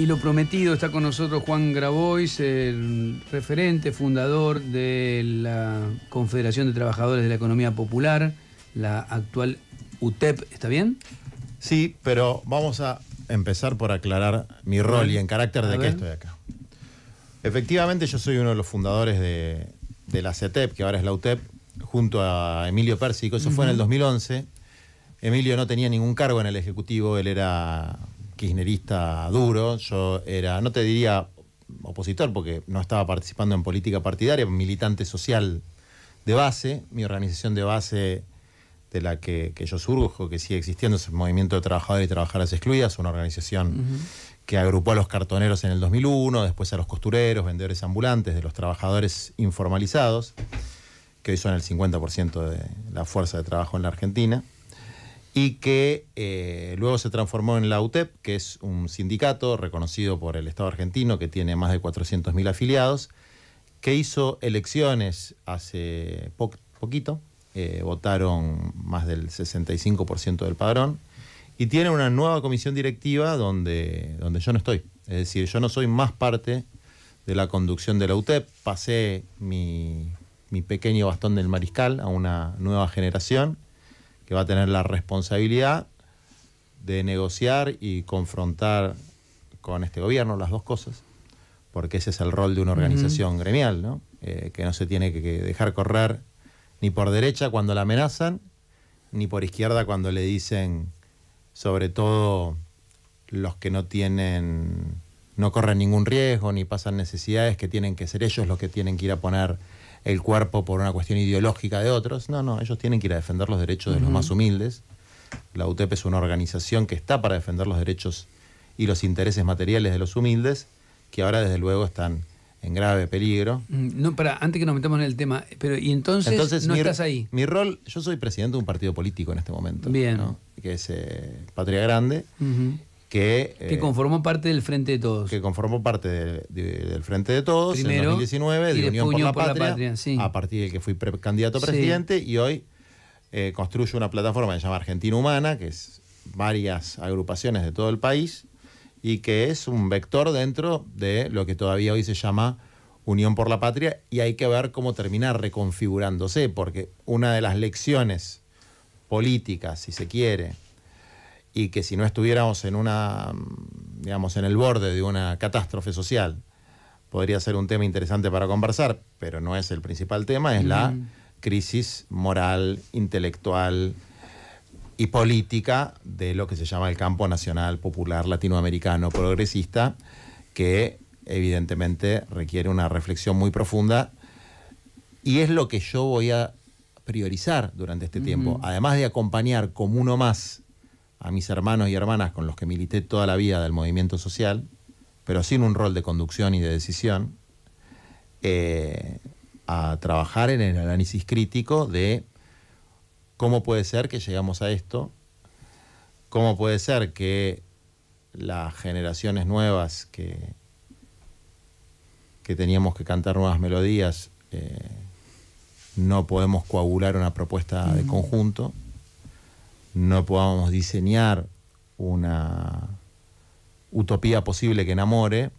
Y lo prometido, está con nosotros Juan Grabois, el referente, fundador de la Confederación de Trabajadores de la Economía Popular, la actual UTEP, ¿está bien? Sí, pero vamos a empezar por aclarar mi rol y en carácter de qué estoy acá. Efectivamente, yo soy uno de los fundadores de, la CETEP, que ahora es la UTEP, junto a Emilio Pérsico, eso fue en el 2011. Emilio no tenía ningún cargo en el Ejecutivo, él era kirchnerista duro, yo era, no te diría opositor, porque no estaba participando en política partidaria, militante social de base, mi organización de base de la que, yo surjo, que sigue existiendo, es el Movimiento de Trabajadores y Trabajadoras Excluidas, una organización que agrupó a los cartoneros en el 2001, después a los costureros, vendedores ambulantes, de los trabajadores informalizados, que hoy son el 50% de la fuerza de trabajo en la Argentina y que eh, luego se transformó en la UTEP, que es un sindicato reconocido por el Estado argentino que tiene más de 400.000 afiliados, que hizo elecciones hace poquito, eh, votaron más del 65% del padrón, y tiene una nueva comisión directiva donde, donde yo no estoy. Es decir, yo no soy más parte de la conducción de la UTEP, pasé mi, mi pequeño bastón del mariscal a una nueva generación que va a tener la responsabilidad de negociar y confrontar con este gobierno las dos cosas, porque ese es el rol de una organización gremial, ¿no? Eh, que no se tiene que dejar correr ni por derecha cuando la amenazan, ni por izquierda cuando le dicen, sobre todo los que no tienen, no corren ningún riesgo, ni pasan necesidades, que tienen que ser ellos los que tienen que ir a poner el cuerpo por una cuestión ideológica de otros. No, no, ellos tienen que ir a defender los derechos de los más humildes. La UTEP es una organización que está para defender los derechos y los intereses materiales de los humildes, que ahora desde luego están en grave peligro. Mm, no, para, antes que nos metamos en el tema, eh, pero y entonces, no estás ahí. Mi rol, yo soy presidente de un partido político en este momento, Bien. que es eh, Patria Grande, que... Eh, conformó parte del Frente de Todos. Que conformó parte del Frente de Todos en 2019, de Unión por la Patria, a partir de que fui candidato presidente y hoy eh, construye una plataforma que se llama Argentina Humana, que es varias agrupaciones de todo el país y que es un vector dentro de lo que todavía hoy se llama Unión por la Patria y hay que ver cómo terminar reconfigurándose, porque una de las lecciones políticas, si se quiere, y que si no estuviéramos en una, digamos, en el borde de una catástrofe social, podría ser un tema interesante para conversar, pero no es el principal tema, es la crisis moral, intelectual y política de lo que se llama el campo nacional, popular, latinoamericano, progresista, que evidentemente requiere una reflexión muy profunda y es lo que yo voy a priorizar durante este tiempo, además de acompañar como uno más a mis hermanos y hermanas con los que milité toda la vida del movimiento social, pero sin un rol de conducción y de decisión, eh, a trabajar en el análisis crítico de cómo puede ser que llegamos a esto, cómo puede ser que las generaciones nuevas que, que teníamos que cantar nuevas melodías, eh, no podemos coagular una propuesta de mm. conjunto no podamos diseñar una utopía posible que enamore,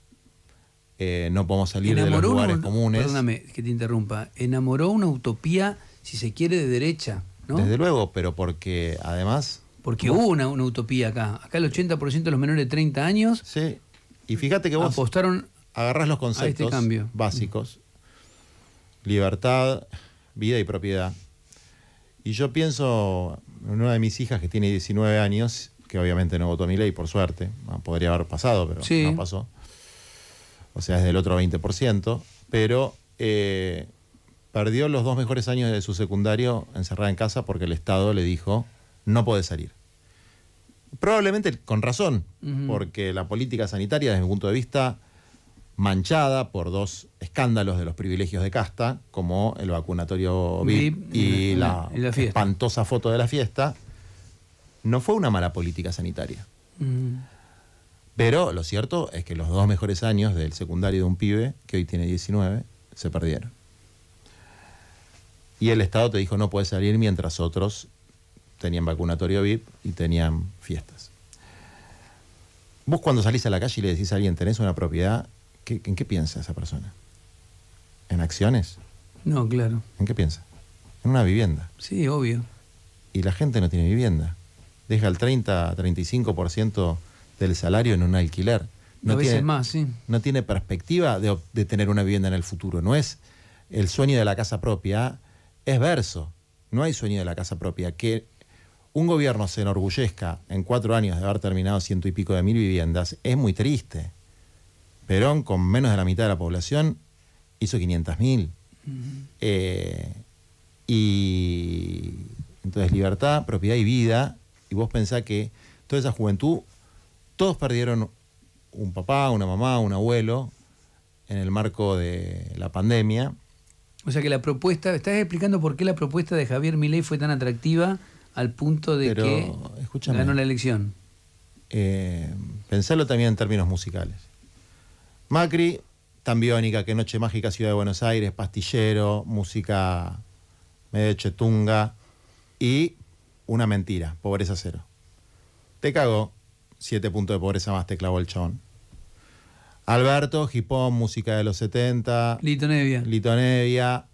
eh, no podemos salir de los lugares comunes. Perdóname que te interrumpa. Enamoró una utopía, si se quiere, de derecha, Desde luego, pero porque además. Porque hubo una, utopía acá. Acá el 80% de los menores de 30 años. Sí. Y fíjate que vos. Apostaron. Agarrás los este conceptos básicos: libertad, vida y propiedad y yo pienso en una de mis hijas que tiene 19 años, que obviamente no votó mi ley, por suerte. Ah, podría haber pasado, pero no pasó. O sea, es del otro 20%. Pero eh, perdió los dos mejores años de su secundario encerrada en casa porque el Estado le dijo, no puede salir. Probablemente con razón, porque la política sanitaria, desde mi punto de vista, manchada por dos escándalos de los privilegios de casta, como el vacunatorio VIP, y, la, espantosa foto de la fiesta, no fue una mala política sanitaria. Mm. Pero lo cierto es que los dos mejores años del secundario de un pibe, que hoy tiene 19, se perdieron. Y el Estado te dijo no puedes salir mientras otros tenían vacunatorio VIP y tenían fiestas. Vos cuando salís a la calle y le decís a alguien, tenés una propiedad ¿En qué piensa esa persona? ¿En acciones? No, claro. ¿En qué piensa? En una vivienda. Sí, obvio. Y la gente no tiene vivienda. Deja el 30-35% del salario en un alquiler. No tiene, más, sí. No tiene perspectiva de, de tener una vivienda en el futuro. No es el sueño de la casa propia, es verso. No hay sueño de la casa propia. Que un gobierno se enorgullezca en cuatro años de haber terminado ciento y pico de mil viviendas es muy triste. Perón, con menos de la mitad de la población, hizo 500.000. Eh, y entonces libertad, propiedad y vida. Y vos pensás que toda esa juventud, todos perdieron un papá, una mamá, un abuelo en el marco de la pandemia. O sea que la propuesta, estás explicando por qué la propuesta de Javier Milei fue tan atractiva al punto de que ganó la elección. Eh, pensarlo también en términos musicales. Macri, tambionica Que Noche Mágica, Ciudad de Buenos Aires, Pastillero, música medio chetunga y una mentira, pobreza cero. Te cago, siete puntos de pobreza más te clavo el chabón. Alberto, Gipón, música de los 70. Lito nevia.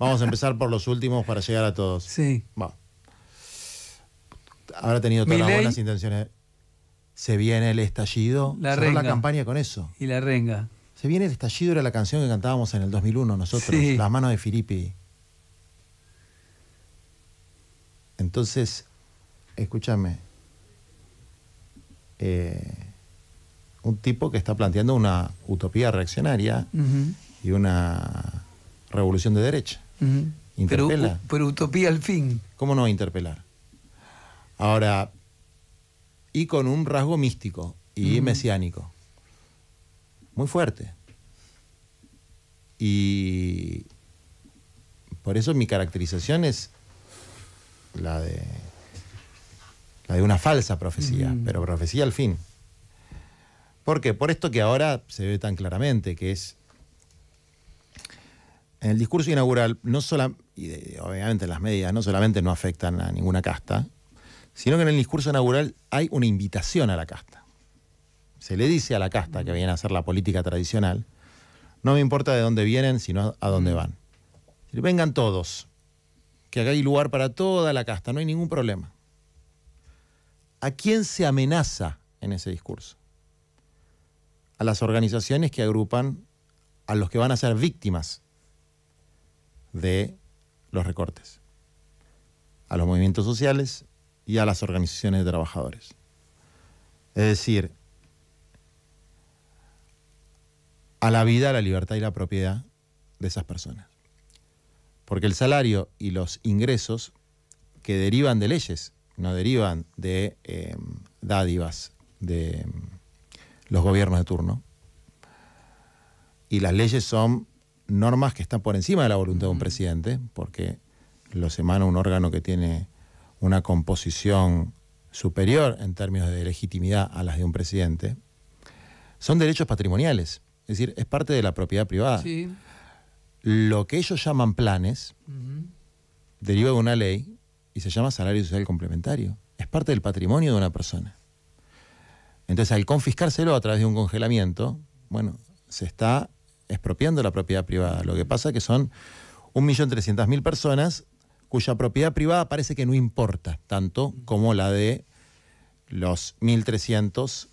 Vamos a empezar por los últimos para llegar a todos. Sí. Bueno. Habrá tenido todas las buenas intenciones se viene el estallido. La, la campaña con eso. Y la renga. Se viene el estallido, era la canción que cantábamos en el 2001 nosotros, La mano de Filippi. Entonces, escúchame, eh, un tipo que está planteando una utopía reaccionaria y una revolución de derecha. Interpela. Pero, pero utopía al fin. ¿Cómo no interpelar? Ahora, y con un rasgo místico y mesiánico. Muy fuerte. Y por eso mi caracterización es la de, la de una falsa profecía, pero profecía al fin. ¿Por qué? Por esto que ahora se ve tan claramente, que es en el discurso inaugural, no y obviamente las medias no solamente no afectan a ninguna casta, sino que en el discurso inaugural hay una invitación a la casta. Se le dice a la casta que viene a hacer la política tradicional, no me importa de dónde vienen, sino a dónde mm. van. Vengan todos, que acá hay lugar para toda la casta, no hay ningún problema. ¿A quién se amenaza en ese discurso? A las organizaciones que agrupan a los que van a ser víctimas de los recortes. A los movimientos sociales, y a las organizaciones de trabajadores. Es decir, a la vida, a la libertad y la propiedad de esas personas. Porque el salario y los ingresos que derivan de leyes, no derivan de em, dádivas de em, los gobiernos de turno. Y las leyes son normas que están por encima de la voluntad de un presidente, porque los emana un órgano que tiene una composición superior en términos de legitimidad a las de un presidente, son derechos patrimoniales, es decir, es parte de la propiedad privada. Lo que ellos llaman planes deriva de una ley y se llama salario social complementario. Es parte del patrimonio de una persona. Entonces, al confiscárselo a través de un congelamiento, bueno, se está expropiando la propiedad privada. Lo que pasa es que son 1.300.000 personas cuya propiedad privada parece que no importa tanto como la de los 1.300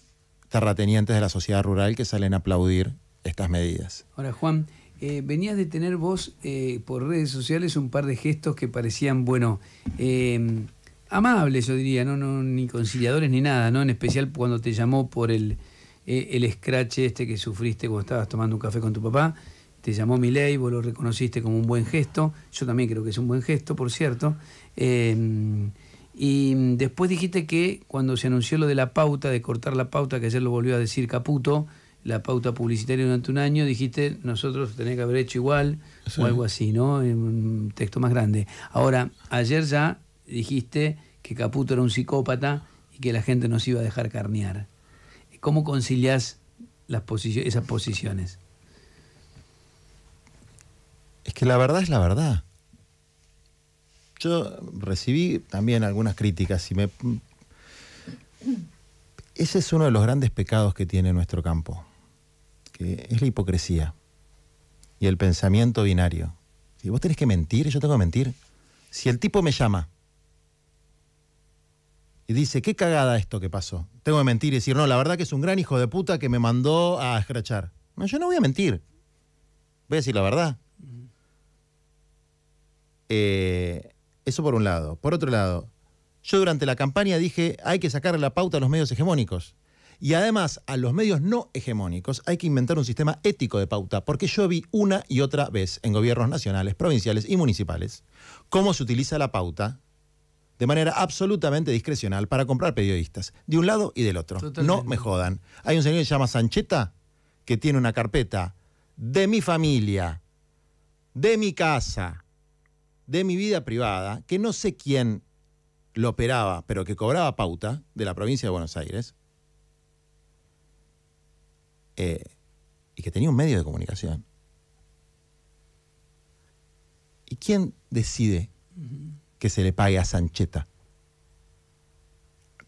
terratenientes de la sociedad rural que salen a aplaudir estas medidas. Ahora, Juan, eh, venías de tener vos eh, por redes sociales un par de gestos que parecían, bueno, em, amables, yo diría, ¿no? No, ni conciliadores ni nada, ¿no? En especial cuando te llamó por el, eh, el escrache este que sufriste cuando estabas tomando un café con tu papá se llamó ley, vos lo reconociste como un buen gesto, yo también creo que es un buen gesto, por cierto. Em, y después dijiste que cuando se anunció lo de la pauta, de cortar la pauta, que ayer lo volvió a decir Caputo, la pauta publicitaria durante un año, dijiste, nosotros tenés que haber hecho igual o algo así, ¿no? En un texto más grande. Ahora, ayer ya dijiste que Caputo era un psicópata y que la gente nos iba a dejar carnear. ¿Cómo concilias las esas posiciones? que la verdad es la verdad. Yo recibí también algunas críticas y me... Ese es uno de los grandes pecados que tiene nuestro campo, que es la hipocresía y el pensamiento binario. Si vos tenés que mentir, yo tengo que mentir. Si el tipo me llama y dice, qué cagada esto que pasó, tengo que mentir y decir, no, la verdad que es un gran hijo de puta que me mandó a escrachar. No, yo no voy a mentir. Voy a decir la verdad. Eh, eso por un lado. Por otro lado, yo durante la campaña dije, hay que sacar la pauta a los medios hegemónicos. Y además, a los medios no hegemónicos hay que inventar un sistema ético de pauta, porque yo vi una y otra vez en gobiernos nacionales, provinciales y municipales cómo se utiliza la pauta de manera absolutamente discrecional para comprar periodistas, de un lado y del otro. No me jodan. Hay un señor que se llama Sancheta, que tiene una carpeta de mi familia, de mi casa, de mi vida privada, que no sé quién lo operaba, pero que cobraba pauta de la provincia de Buenos Aires, eh, y que tenía un medio de comunicación. ¿Y quién decide que se le pague a Sancheta?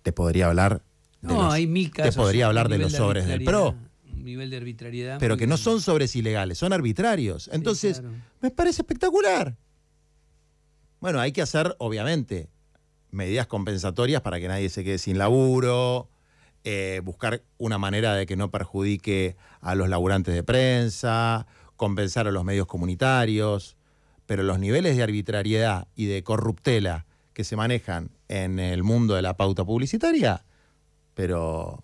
Te podría hablar de no, los, hay Te podría hablar de los sobres del PRO. nivel de arbitrariedad. Pero que no son sobres ilegales, son arbitrarios. Entonces, me parece espectacular bueno, hay que hacer, obviamente, medidas compensatorias para que nadie se quede sin laburo, eh, buscar una manera de que no perjudique a los laburantes de prensa, compensar a los medios comunitarios, pero los niveles de arbitrariedad y de corruptela que se manejan en el mundo de la pauta publicitaria, pero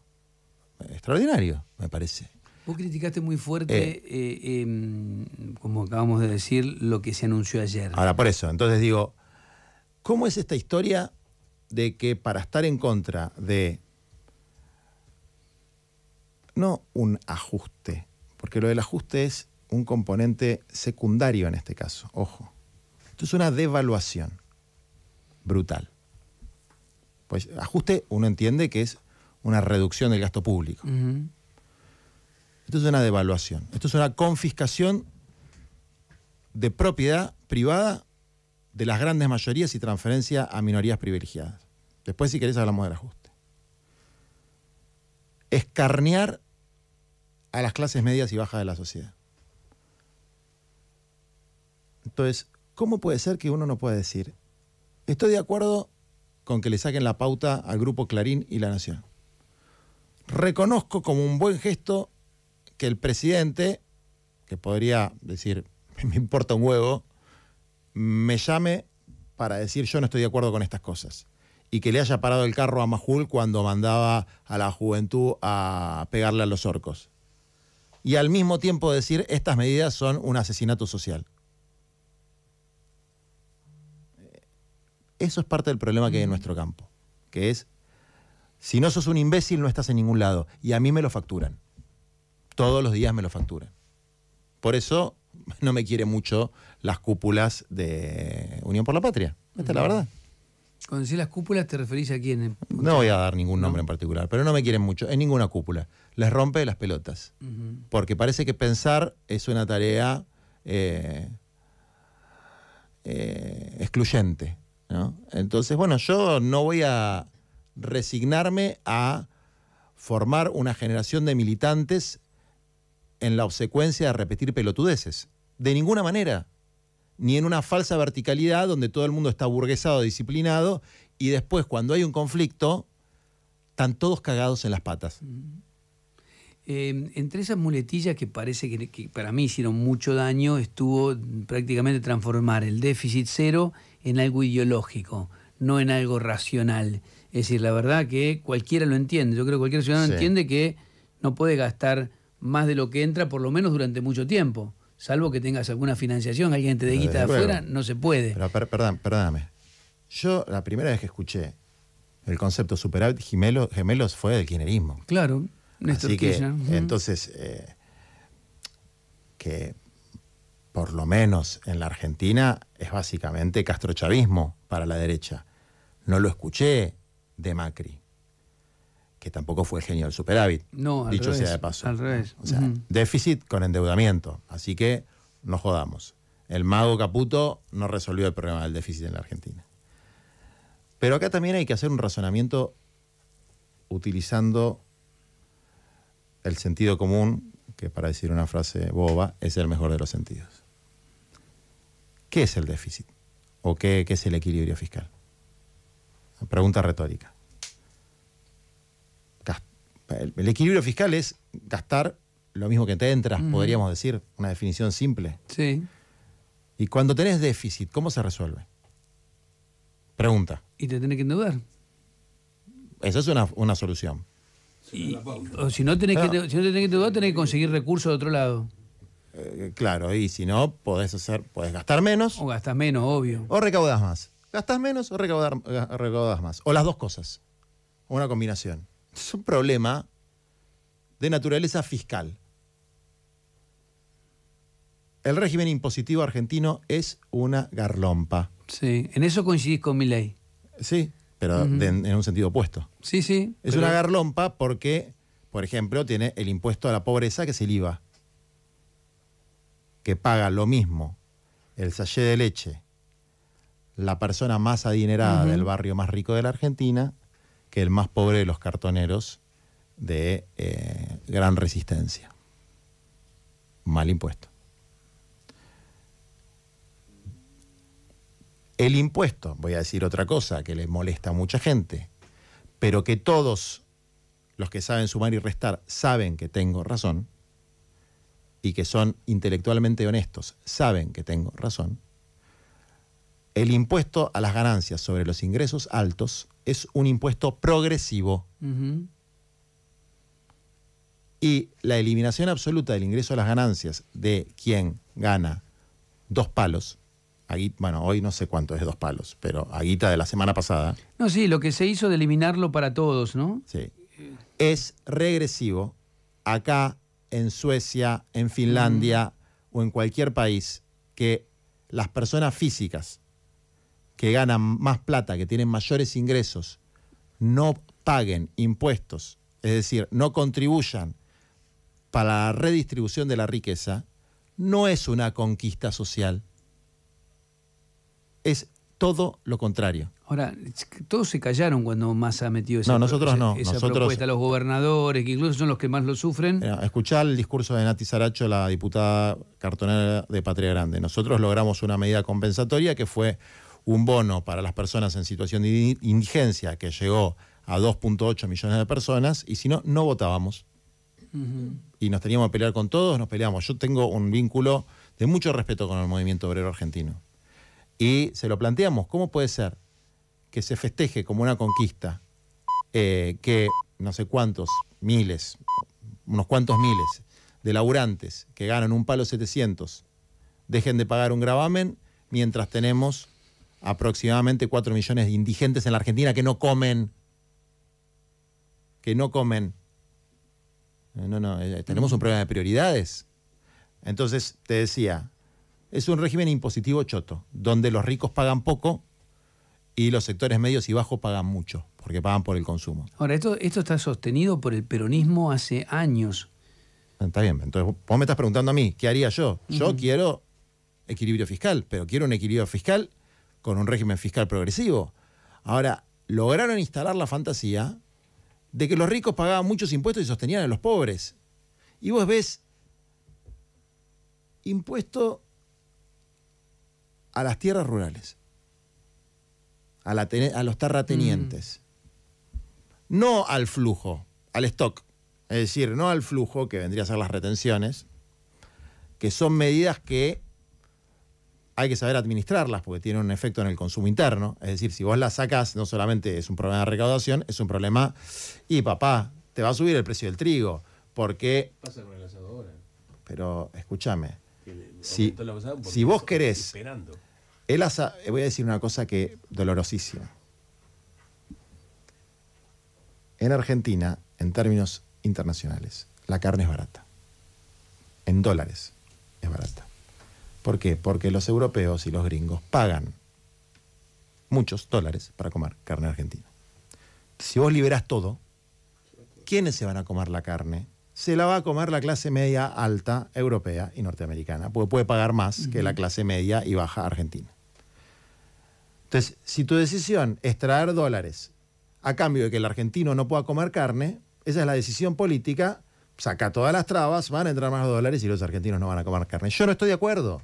extraordinario, me parece. Vos criticaste muy fuerte, eh. Eh, em, como acabamos de decir, lo que se anunció ayer. Ahora, por eso, entonces digo, ¿cómo es esta historia de que para estar en contra de no un ajuste, porque lo del ajuste es un componente secundario en este caso, ojo. Esto es una devaluación brutal. Pues ajuste uno entiende que es una reducción del gasto público. Esto es una devaluación. Esto es una confiscación de propiedad privada de las grandes mayorías y transferencia a minorías privilegiadas. Después, si querés, hablamos del ajuste. Escarnear a las clases medias y bajas de la sociedad. Entonces, ¿cómo puede ser que uno no pueda decir, estoy de acuerdo con que le saquen la pauta al grupo Clarín y La Nación? Reconozco como un buen gesto que el presidente, que podría decir, me importa un huevo, me llame para decir yo no estoy de acuerdo con estas cosas. Y que le haya parado el carro a Majul cuando mandaba a la juventud a pegarle a los orcos. Y al mismo tiempo decir estas medidas son un asesinato social. Eso es parte del problema que hay en nuestro campo, que es, si no sos un imbécil no estás en ningún lado, y a mí me lo facturan todos los días me lo facturan. Por eso no me quiere mucho las cúpulas de Unión por la Patria. Esta es la verdad. Cuando decís las cúpulas, ¿te referís a quién? No voy a dar ningún nombre en particular, pero no me quieren mucho. En ninguna cúpula. Les rompe las pelotas. Porque parece que pensar es una tarea eh, eh, excluyente. Entonces, bueno, yo no voy a resignarme a formar una generación de militantes en la obsecuencia de repetir pelotudeces. De ninguna manera. Ni en una falsa verticalidad donde todo el mundo está burguesado, disciplinado, y después cuando hay un conflicto, están todos cagados en las patas. Mm. Em, entre esas muletillas que parece que, para mí hicieron mucho daño, estuvo prácticamente transformar el déficit cero en algo ideológico, no en algo racional. Es decir, la verdad que cualquiera lo entiende. Yo creo que cualquier ciudadano entiende que no puede gastar más de lo que entra, por lo menos durante mucho tiempo. Salvo que tengas alguna financiación, alguien te dé guita de eh, afuera, no se puede. Pero perdón, perdóname. Yo la primera vez que escuché el concepto superávit gemelos fue del kirchnerismo. Claro, Néstor Entonces, eh, que por lo menos en la Argentina es básicamente castrochavismo para la derecha. No lo escuché de Macri que tampoco fue el genio del superávit. dicho sea de paso. Al déficit con endeudamiento. Así que no jodamos. El mago Caputo no resolvió el problema del déficit en la Argentina. Pero acá también hay que hacer un razonamiento utilizando el sentido común, que para decir una frase boba es el mejor de los sentidos. ¿Qué es el déficit? ¿O qué, qué es el equilibrio fiscal? Pregunta retórica. El, equilibrio fiscal es gastar lo mismo que te entras, podríamos decir, una definición simple. Sí. Y cuando tenés déficit, ¿cómo se resuelve? Pregunta. Y te tenés que endeudar. Esa es una, una solución. si no, Que, si no te tenés que endeudar, tenés que conseguir recursos de otro lado. Eh, claro, y si no, podés, hacer, podés gastar menos. O gastas menos, obvio. O recaudas más. gastas menos o recaudas eh, más. O las dos cosas. Una combinación. Es un problema de naturaleza fiscal. El régimen impositivo argentino es una garlompa. Sí, en eso coincidís con mi ley. Sí, pero en un sentido opuesto. Sí, sí. Es una garlompa porque, por ejemplo, tiene el impuesto a la pobreza que es el IVA, que paga lo mismo el sachet de leche, la persona más adinerada del barrio más rico de la Argentina, que el más pobre de los cartoneros de eh, gran resistencia. Mal impuesto. El impuesto, voy a decir otra cosa que le molesta a mucha gente, pero que todos los que saben sumar y restar saben que tengo razón y que son intelectualmente honestos saben que tengo razón, el impuesto a las ganancias sobre los ingresos altos es un impuesto progresivo. Y la eliminación absoluta del ingreso a las ganancias de quien gana dos palos, bueno, hoy no sé cuánto es dos palos, pero aguita de la semana pasada. No, sí, lo que se hizo de eliminarlo para todos, ¿no? Sí. Es regresivo. Acá, en Suecia, en Finlandia mm. o en cualquier país, que las personas físicas que ganan más plata, que tienen mayores ingresos, no paguen impuestos, es decir, no contribuyan para la redistribución de la riqueza, no es una conquista social. Es todo lo contrario. Ahora, todos se callaron cuando Massa metió esa, no, nosotros no. nosotros... propuesta. Los gobernadores, que incluso son los que más lo sufren. Escuchar el discurso de Nati Saracho, la diputada cartonera de Patria Grande. Nosotros logramos una medida compensatoria que fue un bono para las personas en situación de indigencia que llegó a 2.8 millones de personas y si no, no votábamos. Y nos teníamos que pelear con todos, nos peleamos. Yo tengo un vínculo de mucho respeto con el movimiento obrero argentino. Y se lo planteamos, ¿cómo puede ser que se festeje como una conquista eh, que no sé cuántos, miles, unos cuantos miles de laburantes que ganan un palo 700 dejen de pagar un gravamen mientras tenemos aproximadamente 4 millones de indigentes en la Argentina que no comen. Que no comen. Eh, no, no, eh, tenemos un problema de prioridades. Entonces, te decía, es un régimen impositivo choto, donde los ricos pagan poco y los sectores medios y bajos pagan mucho, porque pagan por el consumo. Ahora, esto, esto está sostenido por el peronismo hace años. Ah, está bien, entonces vos me estás preguntando a mí, ¿qué haría yo? Yo quiero equilibrio fiscal, pero quiero un equilibrio fiscal con un régimen fiscal progresivo. Ahora, lograron instalar la fantasía de que los ricos pagaban muchos impuestos y sostenían a los pobres. Y vos ves impuesto a las tierras rurales, a, los terratenientes, mm. no al flujo, al stock, es decir, no al flujo que vendría a ser las retenciones, que son medidas que hay que saber administrarlas porque tienen un efecto en el consumo interno. Es decir, si vos las sacas no solamente es un problema de recaudación, es un problema, y papá, te va a subir el precio del trigo, porque... Pasa con el asado ahora eh. Pero escúchame, si, vos querés... El asa, eh, voy a decir una cosa que dolorosísima. En Argentina, en términos internacionales, la carne es barata. En dólares es barata. ¿Por qué? Porque los europeos y los gringos pagan muchos dólares para comer carne argentina. Si vos liberás todo, ¿quiénes se van a comer la carne? Se la va a comer la clase media alta europea y norteamericana, porque puede pagar más que la clase media y baja argentina. Entonces, si tu decisión es traer dólares a cambio de que el argentino no pueda comer carne, esa es la decisión política, saca todas las trabas, van a entrar más dólares y los argentinos no van a comer carne. Yo no estoy de acuerdo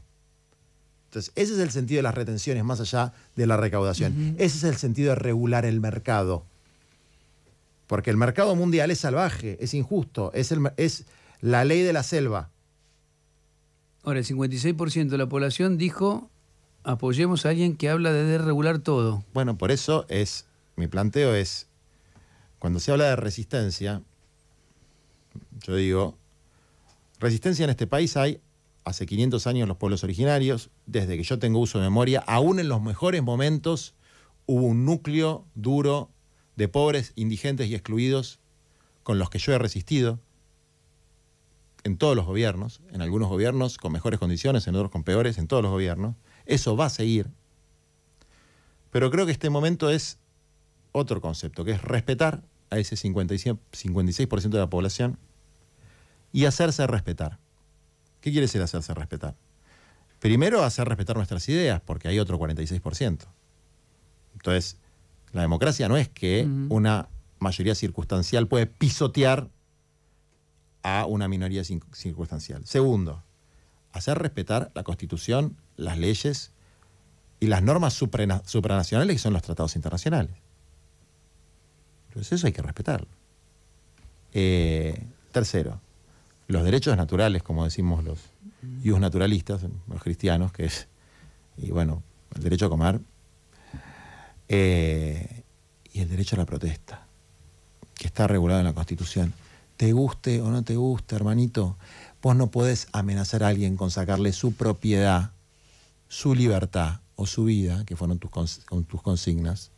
ese es el sentido de las retenciones más allá de la recaudación. Ese es el sentido de regular el mercado. Porque el mercado mundial es salvaje, es injusto, es, es la ley de la selva. Ahora, el 56% de la población dijo apoyemos a alguien que habla de regular todo. Bueno, por eso es, mi planteo es, cuando se habla de resistencia, yo digo, resistencia en este país hay hace 500 años los pueblos originarios, desde que yo tengo uso de memoria, aún en los mejores momentos hubo un núcleo duro de pobres, indigentes y excluidos con los que yo he resistido en todos los gobiernos, en algunos gobiernos con mejores condiciones, en otros con peores, en todos los gobiernos. Eso va a seguir. Pero creo que este momento es otro concepto, que es respetar a ese 56% de la población y hacerse respetar. ¿Qué quiere decir hacerse respetar? Primero, hacer respetar nuestras ideas, porque hay otro 46%. Entonces, la democracia no es que una mayoría circunstancial puede pisotear a una minoría circunstancial. Segundo, hacer respetar la Constitución, las leyes y las normas supranacionales que son los tratados internacionales. Entonces eso hay que respetarlo. Eh, tercero, los derechos naturales, como decimos los yus naturalistas, los cristianos, que es, y bueno, el derecho a comer eh, y el derecho a la protesta, que está regulado en la Constitución. Te guste o no te guste, hermanito, vos no podés amenazar a alguien con sacarle su propiedad, su libertad o su vida, que fueron tus, tus consignas,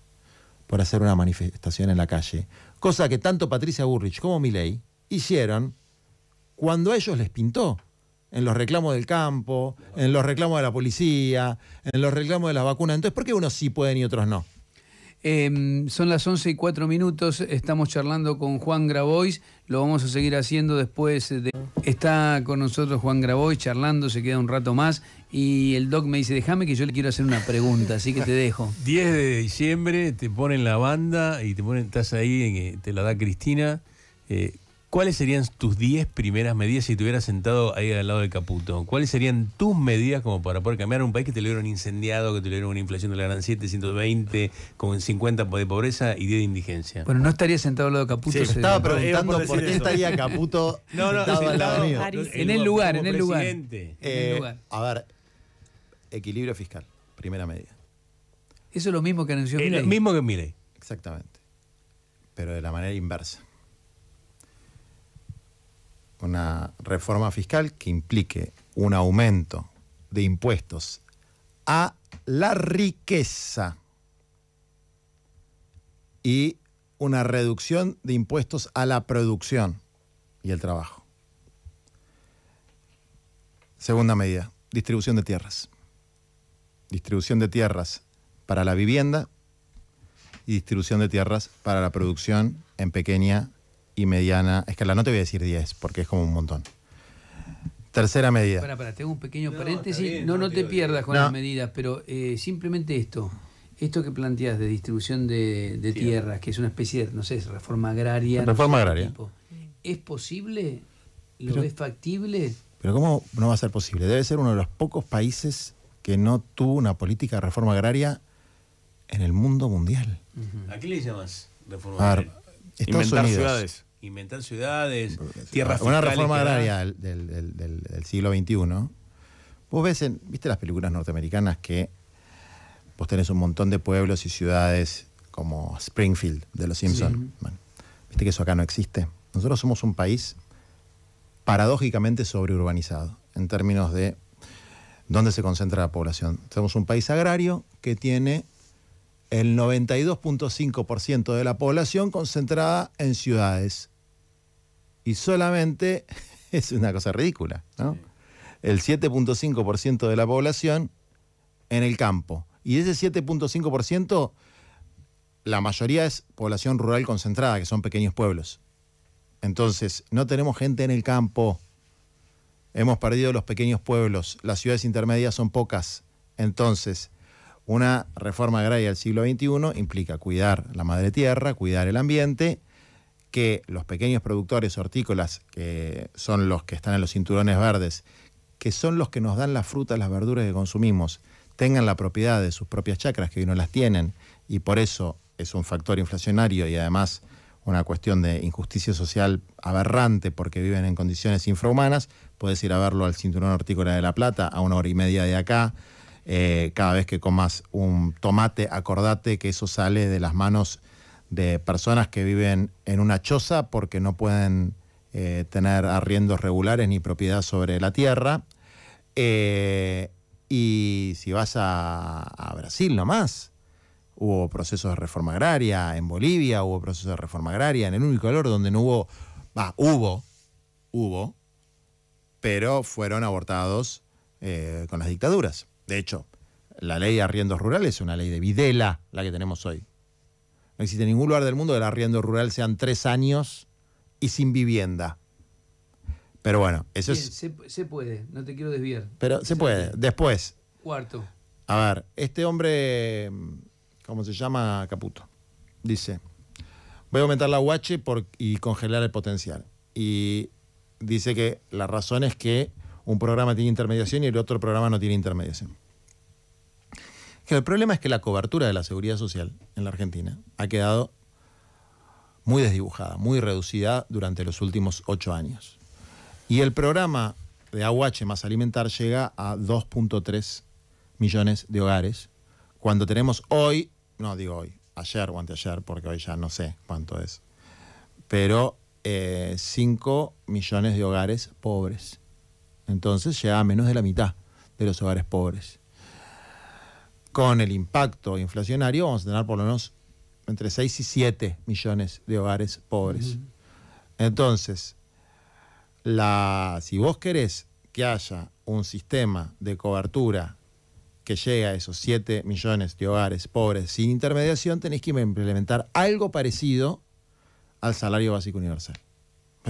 por hacer una manifestación en la calle. Cosa que tanto Patricia Burrich como Milei hicieron cuando a ellos les pintó, en los reclamos del campo, en los reclamos de la policía, en los reclamos de las vacunas. Entonces, ¿por qué unos sí pueden y otros no? Em, son las 11 y 4 minutos, estamos charlando con Juan Grabois, lo vamos a seguir haciendo después. De... Está con nosotros Juan Grabois charlando, se queda un rato más y el doc me dice, déjame que yo le quiero hacer una pregunta, así que te dejo. 10 de diciembre te ponen la banda y te ponen, estás ahí, eh, te la da Cristina. Eh, ¿Cuáles serían tus 10 primeras medidas si te hubieras sentado ahí al lado de Caputo? ¿Cuáles serían tus medidas como para poder cambiar un país que te lo hubieran incendiado, que te lo hubieran una inflación de la gran 7, 120, con 50 de pobreza y 10 de indigencia? Bueno, no estaría sentado al lado de Caputo. se estaba preguntando por, qué estaría Caputo En el lugar, en el eh, lugar. A ver, equilibrio fiscal, primera medida. Eso es lo mismo que anunció Es Lo mismo que Miley. Exactamente. Pero de la manera inversa una reforma fiscal que implique un aumento de impuestos a la riqueza y una reducción de impuestos a la producción y el trabajo. Segunda medida, distribución de tierras. Distribución de tierras para la vivienda y distribución de tierras para la producción en pequeña y mediana escala. No te voy a decir 10, porque es como un montón. Tercera medida. para, tengo un pequeño paréntesis. no, no, te, pierdas con las medidas, pero eh, simplemente esto. Esto que planteas de distribución de, tierras, que es una especie de, no sé, reforma agraria. Reforma agraria. ¿Es posible? ¿Lo es factible? Pero ¿cómo no va a ser posible? Debe ser uno de los pocos países que no tuvo una política de reforma agraria en el mundo mundial. ¿A qué le llamas reforma agraria? inventar ciudades. Inventar ciudades, tierras Una reforma agraria del, siglo XXI. Vos ves, en, viste las películas norteamericanas que vos tenés un montón de pueblos y ciudades como Springfield de los Simpsons. viste que eso acá no existe. Nosotros somos un país paradójicamente sobreurbanizado en términos de dónde se concentra la población. Somos un país agrario que tiene el 92.5% de la población concentrada en ciudades. Y solamente, es una cosa ridícula, ¿no? El 7.5% de la población en el campo. Y ese 7.5%, la mayoría es población rural concentrada, que son pequeños pueblos. Entonces, no tenemos gente en el campo. Hemos perdido los pequeños pueblos. Las ciudades intermedias son pocas. Entonces, una reforma agraria del siglo XXI implica cuidar la madre tierra, cuidar el ambiente, que los pequeños productores hortícolas, que son los que están en los cinturones verdes, que son los que nos dan las frutas, las verduras que consumimos, tengan la propiedad de sus propias chacras, que hoy no las tienen, y por eso es un factor inflacionario y además una cuestión de injusticia social aberrante porque viven en condiciones infrahumanas, puedes ir a verlo al Cinturón Hortícola de La Plata, a una hora y media de acá, eh, cada vez que comas un tomate, acordate que eso sale de las manos de personas que viven en una choza porque no pueden eh, tener arriendos regulares ni propiedad sobre la tierra. Eh, y si vas a, a, Brasil nomás, hubo procesos de reforma agraria, en Bolivia hubo procesos de reforma agraria, en el único color donde no hubo, va, hubo, hubo, pero fueron abortados con las dictaduras. De hecho, la ley de arriendos rurales es una ley de Videla, la que tenemos hoy. No existe ningún lugar del mundo que el arriendo rural sean tres años y sin vivienda. Pero bueno, eso es. Se, se, puede, no te quiero desviar. Pero se, puede. Después. Cuarto. A ver, este hombre, ¿cómo se llama? Caputo. Dice: Voy a aumentar la UH y congelar el potencial. Y dice que la razón es que un programa tiene intermediación y el otro programa no tiene intermediación. El problema es que la cobertura de la seguridad social en la Argentina ha quedado muy desdibujada, muy reducida durante los últimos ocho años. Y el programa de aguache más alimentar llega a 2.3 millones de hogares, cuando tenemos hoy, no digo hoy, ayer o anteayer, porque hoy ya no sé cuánto es, pero 5 eh, millones de hogares pobres. Entonces llega a menos de la mitad de los hogares pobres. Con el impacto inflacionario vamos a tener por lo menos entre 6 y 7 millones de hogares pobres. Entonces, si vos querés que haya un sistema de cobertura que llegue a esos 7 millones de hogares pobres sin intermediación, tenés que implementar algo parecido al salario básico universal.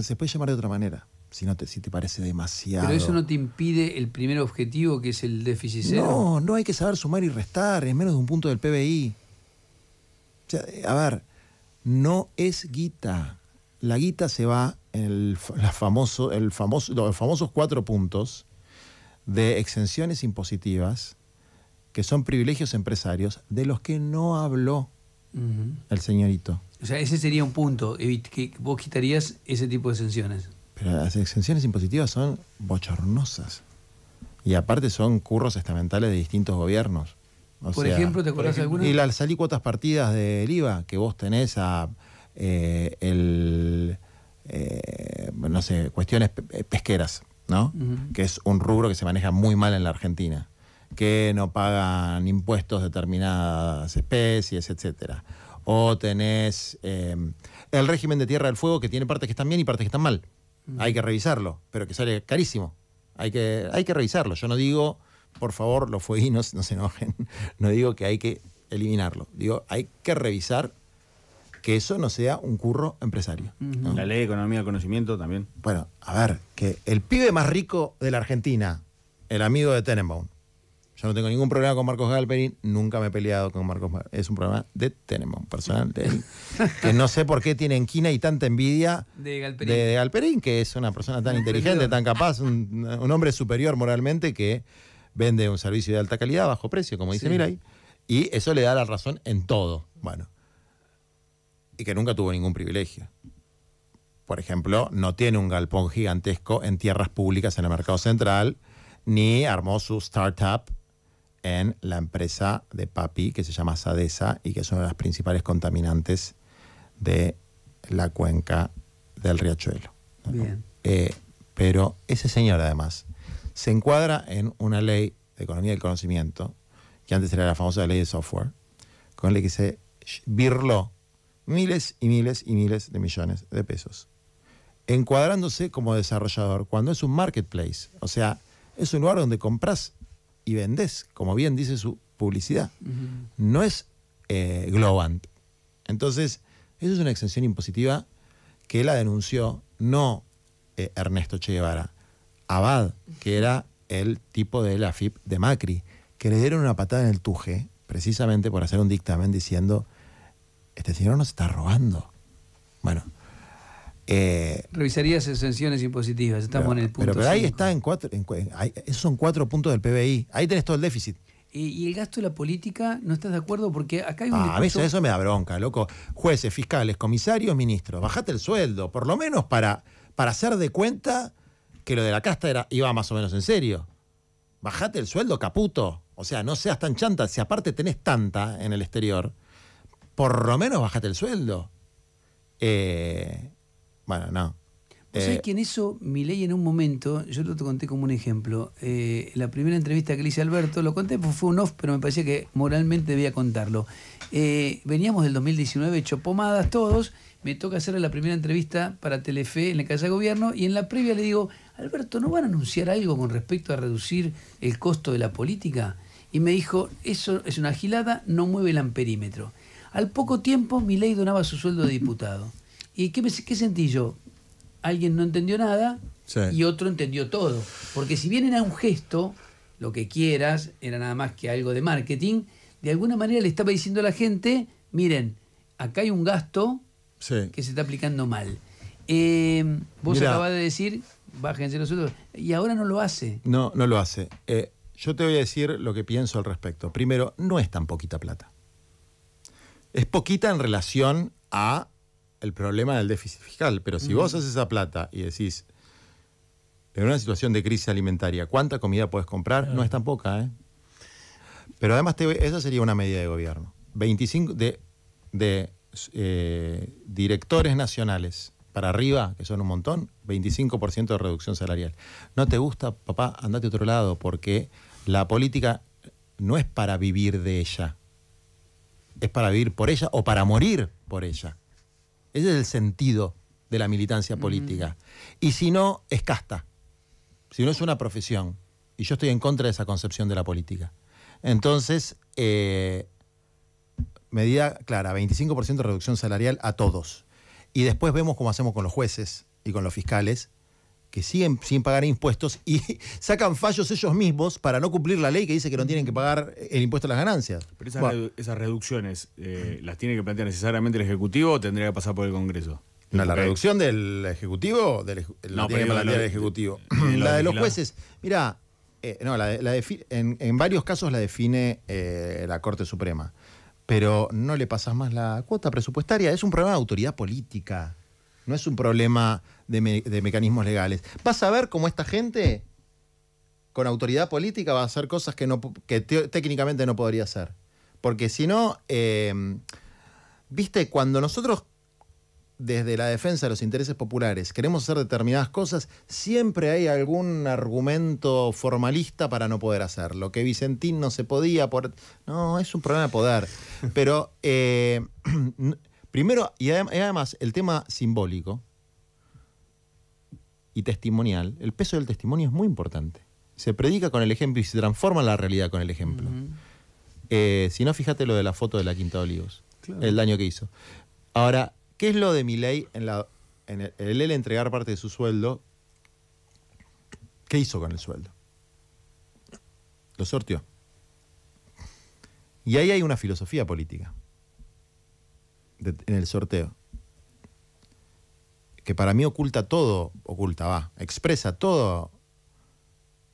se puede llamar de otra manera si, no te, si te parece demasiado. Pero eso no te impide el primer objetivo, que es el déficit cero. No, no hay que saber sumar y restar, es menos de un punto del PBI. Eh, a ver, no es guita. La guita se va en el, famoso, los famosos cuatro puntos de exenciones impositivas, que son privilegios empresarios, de los que no habló el señorito. O sea, ese sería un punto, que vos quitarías ese tipo de exenciones. Pero las exenciones impositivas son bochornosas. Y aparte son curros estamentales de distintos gobiernos. por ejemplo, ¿te de alguna? Y las alícuotas partidas del IVA que vos tenés a eh, el, eh, no sé, cuestiones eh, pesqueras, ¿no? Que es un rubro que se maneja muy mal en la Argentina. Que no pagan impuestos determinadas especies, etcétera. O tenés el régimen de Tierra del Fuego que tiene partes que están bien y partes que están mal. Hay que revisarlo, pero que sale carísimo. Hay que, hay que revisarlo. Yo no digo, por favor, los fueguinos no se enojen. No digo que hay que eliminarlo. Digo, hay que revisar que eso no sea un curro empresario. La ley de economía del conocimiento también. Bueno, a ver, que el pibe más rico de la Argentina, el amigo de Tenenbaum, no tengo ningún problema con Marcos Galperín, nunca me he peleado con Marcos Es un problema de Tenemon, personal de que no sé por qué tiene enquina y tanta envidia de Galperín, que es una persona tan inteligente, tan capaz, un, hombre superior moralmente que vende un servicio de alta calidad, a bajo precio, como dice Mirai, y eso le da la razón en todo. Bueno, y que nunca tuvo ningún privilegio por ejemplo, no tiene un galpón gigantesco en tierras públicas en el mercado central, ni armó su startup en la empresa de Papi que se llama Sadesa y que es una de las principales contaminantes de la cuenca del riachuelo. Eh, pero ese señor además se encuadra en una ley de economía del conocimiento, que antes era la famosa ley de software, con la que se birló miles y miles y miles de millones de pesos, encuadrándose como desarrollador cuando es un marketplace, o sea, es un lugar donde compras y vendés, como bien dice su publicidad. No es eh, Globant. Entonces, eso es una exención impositiva que la denunció no eh, Ernesto Che Guevara, Abad, que era el tipo de la FIP de Macri, que le dieron una patada en el tuje precisamente por hacer un dictamen diciendo, este señor nos está robando. Bueno, eh, Revisarías exenciones impositivas, estamos en el punto. Pero, ahí está, en cuatro, esos son cuatro puntos del PBI. Ahí tenés todo el déficit. Y, el gasto de la política no estás de acuerdo? Porque acá hay un. Ah, A mí eso me da bronca, loco. Jueces, fiscales, comisarios, ministros, bajate el sueldo, por lo menos para, para hacer de cuenta que lo de la casta iba más o menos en serio. Bajate el sueldo, caputo. O sea, no seas tan chanta. Si aparte tenés tanta en el exterior, por lo menos bajate el sueldo. Eh. Bueno, no. ¿Vos sea, que en eso, ley, en un momento, yo lo te conté como un ejemplo, eh, la primera entrevista que le hice a Alberto, lo conté, pues fue un off, pero me parecía que moralmente debía contarlo. Eh, veníamos del 2019 hecho pomadas todos, me toca hacer la primera entrevista para Telefe en la Casa de Gobierno y en la previa le digo, Alberto, ¿no van a anunciar algo con respecto a reducir el costo de la política? Y me dijo, eso es una gilada, no mueve el amperímetro. Al poco tiempo, mi ley donaba su sueldo de diputado. ¿Y qué, qué sentí yo? Alguien no entendió nada y otro entendió todo. Porque si bien era un gesto, lo que quieras, era nada más que algo de marketing, de alguna manera le estaba diciendo a la gente, miren, acá hay un gasto que se está aplicando mal. Em, vos acabas de decir, bájense los y ahora no lo hace. No, no lo hace. Eh, yo te voy a decir lo que pienso al respecto. Primero, no es tan poquita plata. Es poquita en relación a el problema del déficit fiscal. Pero si vos haces esa plata y decís, en una situación de crisis alimentaria, ¿cuánta comida puedes comprar? No es tan poca, ¿eh? Pero además esa sería una medida de gobierno. 25 de, eh, directores nacionales para arriba, que son un montón, 25% de reducción salarial. ¿No te gusta, papá? Andate a otro lado, porque la política no es para vivir de ella. Es para vivir por ella o para morir por ella. Ese es el sentido de la militancia política. Y si no, es casta. Si no, es una profesión. Y yo estoy en contra de esa concepción de la política. Entonces, eh, medida clara, 25% de reducción salarial a todos. Y después vemos cómo hacemos con los jueces y con los fiscales, que siguen sin pagar impuestos y sacan fallos ellos mismos para no cumplir la ley que dice que no tienen que pagar el impuesto a las ganancias. Pero esas, reducciones, eh, ¿las tiene que plantear necesariamente el Ejecutivo o tendría que pasar por el Congreso? No, la reducción del Ejecutivo, del, la no, Ejecutivo. la de los jueces, Mira, eh, no, en, varios casos la define eh, la Corte Suprema, pero no le pasas más la cuota presupuestaria, es un problema de autoridad política, no es un problema de, mecanismos legales. Vas a ver cómo esta gente, con autoridad política, va a hacer cosas que, no, técnicamente no podría hacer. Porque si no, eh, viste, cuando nosotros desde la defensa de los intereses populares queremos hacer determinadas cosas, siempre hay algún argumento formalista para no poder hacerlo. Que Vicentín no se podía por... No, es un problema de poder. Pero eh, primero, y además el tema simbólico, y testimonial, el peso del testimonio es muy importante. Se predica con el ejemplo y se transforma la realidad con el ejemplo. Eh, si no, fíjate lo de la foto de la Quinta de Olivos, el daño que hizo. Ahora, ¿qué es lo de Milei en, en el, entregar parte de su sueldo? ¿Qué hizo con el sueldo? Lo sortió. Y ahí hay una filosofía política en el sorteo que para mí oculta todo, oculta, va, expresa todo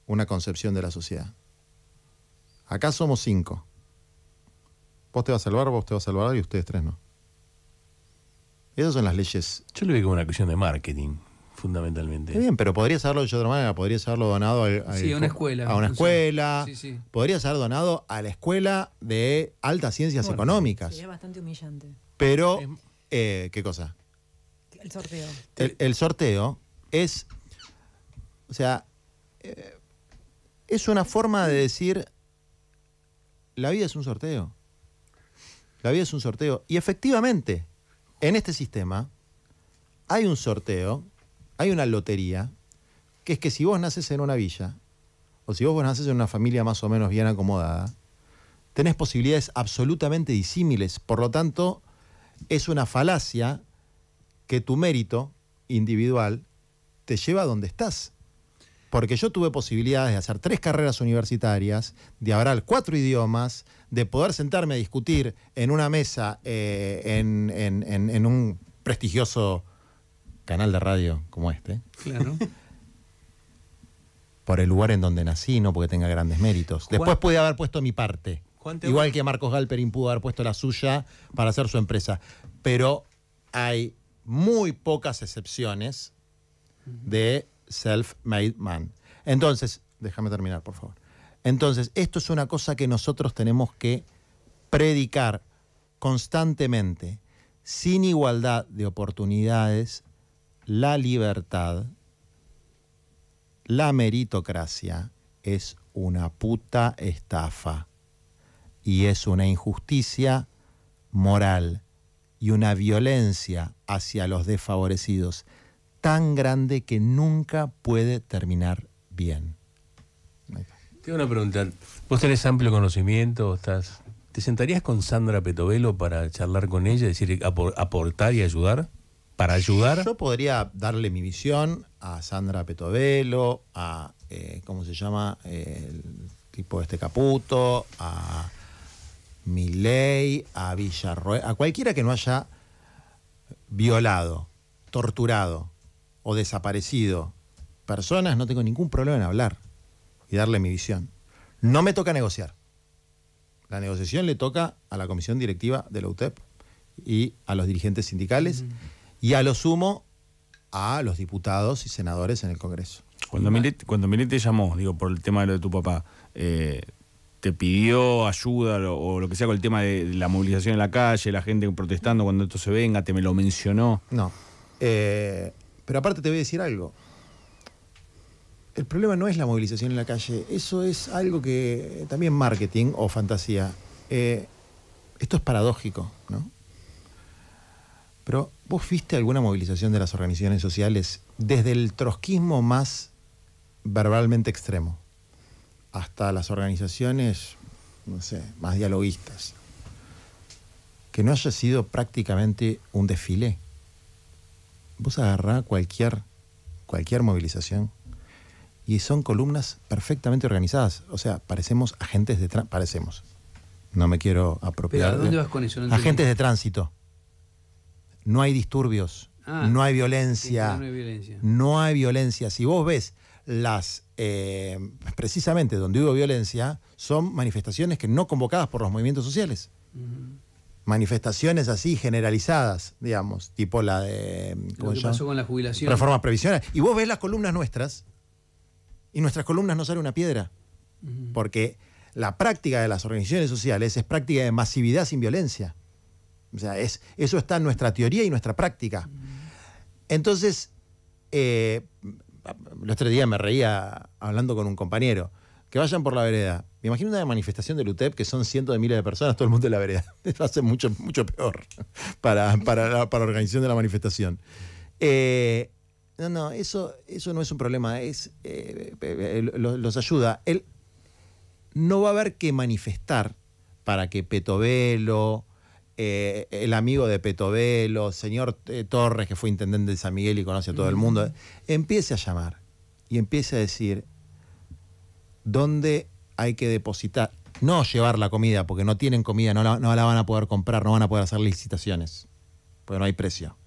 una concepción de la sociedad. Acá somos cinco. Vos te vas a salvar, vos te vas a salvar y ustedes tres no. Esas son las leyes. Yo lo veo como una cuestión de marketing, fundamentalmente. bien, pero podría haberlo de otra manera. podría serlo donado a, una escuela. A una escuela. Sí, sí. Podrías donado a la escuela de altas ciencias económicas. Sería bastante humillante. Pero, eh, ¿qué cosa? El sorteo. El, sorteo es, o sea, eh, es una forma de decir, la vida es un sorteo. La vida es un sorteo. Y efectivamente, en este sistema hay un sorteo, hay una lotería, que es que si vos naces en una villa, o si vos naces en una familia más o menos bien acomodada, tenés posibilidades absolutamente disímiles. Por lo tanto, es una falacia que tu mérito individual te lleva a donde estás. Porque yo tuve posibilidades de hacer tres carreras universitarias, de hablar cuatro idiomas, de poder sentarme a discutir en una mesa eh, en, un prestigioso canal de radio como este. Claro. Por el lugar en donde nací, no porque tenga grandes méritos. Después pude haber puesto mi parte. Igual que Marcos Galperin pudo haber puesto la suya para hacer su empresa. Pero hay muy pocas excepciones de self-made man. Entonces, déjame terminar, por favor. Entonces, esto es una cosa que nosotros tenemos que predicar constantemente, sin igualdad de oportunidades, la libertad, la meritocracia es una puta estafa y es una injusticia moral y una violencia hacia los desfavorecidos tan grande que nunca puede terminar bien. Tengo una pregunta. ¿Vos tenés amplio conocimiento? Estás... ¿Te sentarías con Sandra Petovelo para charlar con ella, es decir, aportar y ayudar? ¿Para ayudar? Yo podría darle mi visión a Sandra Petovelo, a, eh, ¿cómo se llama? el tipo este Caputo, a mi ley a Villarroel, a cualquiera que no haya violado, torturado o desaparecido personas, no tengo ningún problema en hablar y darle mi visión. No me toca negociar. La negociación le toca a la comisión directiva de la UTEP y a los dirigentes sindicales y a lo sumo a los diputados y senadores en el Congreso. Cuando Millet, cuando te llamó, digo, por el tema de lo de tu papá, eh, te pidió ayuda o lo que sea con el tema de, la movilización en la calle, la gente protestando cuando esto se venga, te me lo mencionó. No. Eh, pero aparte te voy a decir algo. El problema no es la movilización en la calle, eso es algo que también marketing o fantasía. Eh, esto es paradójico, ¿no? Pero vos viste alguna movilización de las organizaciones sociales desde el trotskismo más verbalmente extremo hasta las organizaciones, no sé, más dialoguistas, que no haya sido prácticamente un desfile. Vos agarrá cualquier, cualquier movilización y son columnas perfectamente organizadas. O sea, parecemos agentes de parecemos. No me quiero apropiar. ¿Pero dónde vas agentes de tránsito. No hay disturbios, ah, no hay violencia. No hay violencia. No hay violencia. Si vos ves las eh, precisamente donde hubo violencia son manifestaciones que no convocadas por los movimientos sociales. Manifestaciones así generalizadas, digamos, tipo la de. Lo pasó con la jubilación. Reformas previsionales. Y vos ves las columnas nuestras y nuestras columnas no sale una piedra. Porque la práctica de las organizaciones sociales es práctica de masividad sin violencia. O sea, es, eso está en nuestra teoría y nuestra práctica. Entonces, eh, los otro día me reía hablando con un compañero, que vayan por la vereda. Me imagino una manifestación del UTEP que son cientos de miles de personas, todo el mundo en la vereda. Eso hace mucho, mucho peor para, la, organización de la manifestación. Eh, no, no, eso, eso no es un problema, es, eh, eh, los, ayuda. él no va a haber que manifestar para que Petovelo, eh, el amigo de Petovelo, señor eh, Torres, que fue intendente de San Miguel y conoce a todo el mundo, empiece a llamar y empiece a decir dónde hay que depositar, no llevar la comida, porque no tienen comida, no la, van a poder comprar, no van a poder hacer licitaciones, porque no hay precio.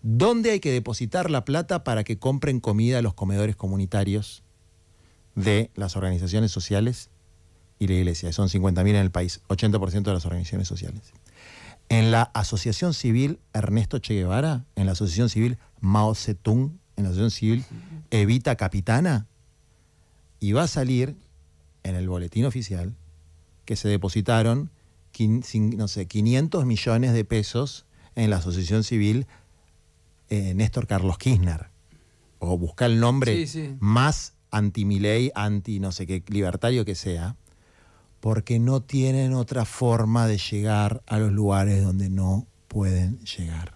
¿Dónde hay que depositar la plata para que compren comida a los comedores comunitarios de las organizaciones sociales y la iglesia, son 50.000 en el país, 80% de las organizaciones sociales. En la Asociación Civil Ernesto Che Guevara, en la Asociación Civil Mao Zedong, en la Asociación Civil Evita Capitana, y va a salir en el boletín oficial que se depositaron no sé, 500 millones de pesos en la Asociación Civil eh, Néstor Carlos Kirchner. O busca el nombre más anti-Miley, anti no sé qué, libertario que sea porque no tienen otra forma de llegar a los lugares donde no pueden llegar.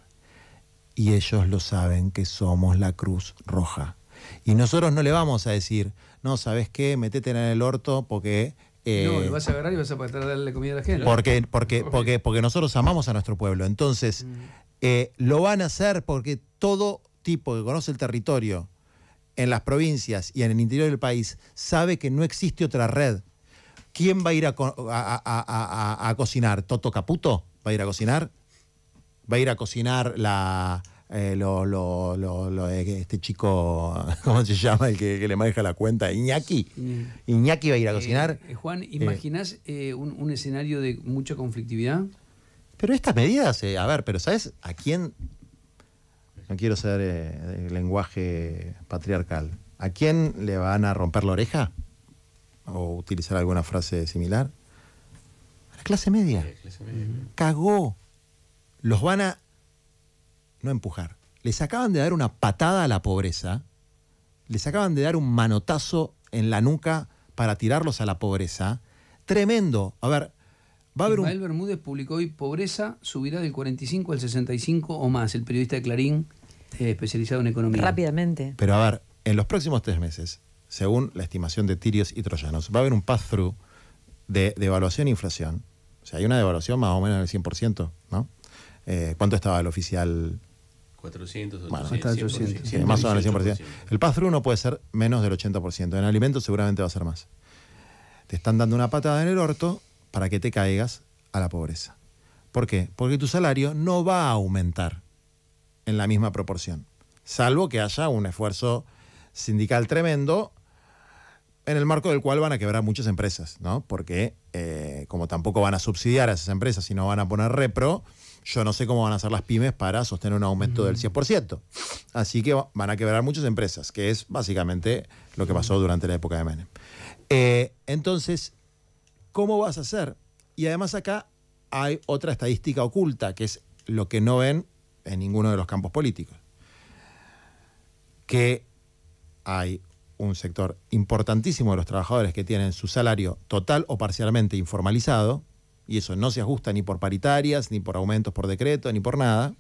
Y ellos lo saben que somos la Cruz Roja. Y nosotros no le vamos a decir, no, ¿sabes qué? Metete en el orto porque eh, no, lo vas a agarrar y vas a poder darle comida a la gente. Porque, porque, porque, porque nosotros amamos a nuestro pueblo. Entonces, mm. eh, lo van a hacer porque todo tipo que conoce el territorio en las provincias y en el interior del país sabe que no existe otra red ¿Quién va a ir a, cocinar? ¿Toto Caputo va a ir a cocinar? ¿Va a ir a cocinar la... Eh, lo, este chico, ¿cómo se llama? El que, le maneja la cuenta, Iñaki. Mm. Iñaki va a ir a eh, cocinar. Eh, Juan, ¿imaginas un, escenario de mucha conflictividad? Pero estas medidas, a ver, pero ¿sabes a quién? No quiero ser lenguaje patriarcal. ¿A quién le van a romper la oreja? o utilizar alguna frase similar. A la clase media. Cagó. Los van a no empujar. Les acaban de dar una patada a la pobreza. Les acaban de dar un manotazo en la nuca para tirarlos a la pobreza. Tremendo. A ver, va a haber un. Bermúdez publicó hoy Pobreza subirá del 45 al 65 o más. El periodista de Clarín, eh, especializado en economía. Rápidamente. Pero a ver, en los próximos tres meses, según la estimación de tirios y troyanos. Va a haber un pass-through de devaluación e inflación. O sea, hay una devaluación más o menos del 100%, ¿no? Eh, ¿Cuánto estaba el oficial? 400, 800, más o menos el 100%. El pass-through no puede ser menos del 80%. En alimentos seguramente va a ser más. Te están dando una patada en el orto para que te caigas a la pobreza. ¿Por qué? Porque tu salario no va a aumentar en la misma proporción, salvo que haya un esfuerzo sindical tremendo en el marco del cual van a quebrar muchas empresas, ¿no? Porque eh, como tampoco van a subsidiar a esas empresas, sino van a poner repro, yo no sé cómo van a hacer las pymes para sostener un aumento del 100%. Mm. Así que van a quebrar muchas empresas, que es básicamente lo que pasó mm. durante la época de Menem. Eh, entonces, ¿cómo vas a hacer? Y además acá hay otra estadística oculta, que es lo que no ven en ninguno de los campos políticos. Que hay un sector importantísimo de los trabajadores que tienen su salario total o parcialmente informalizado, y eso no se ajusta ni por paritarias, ni por aumentos por decreto, ni por nada,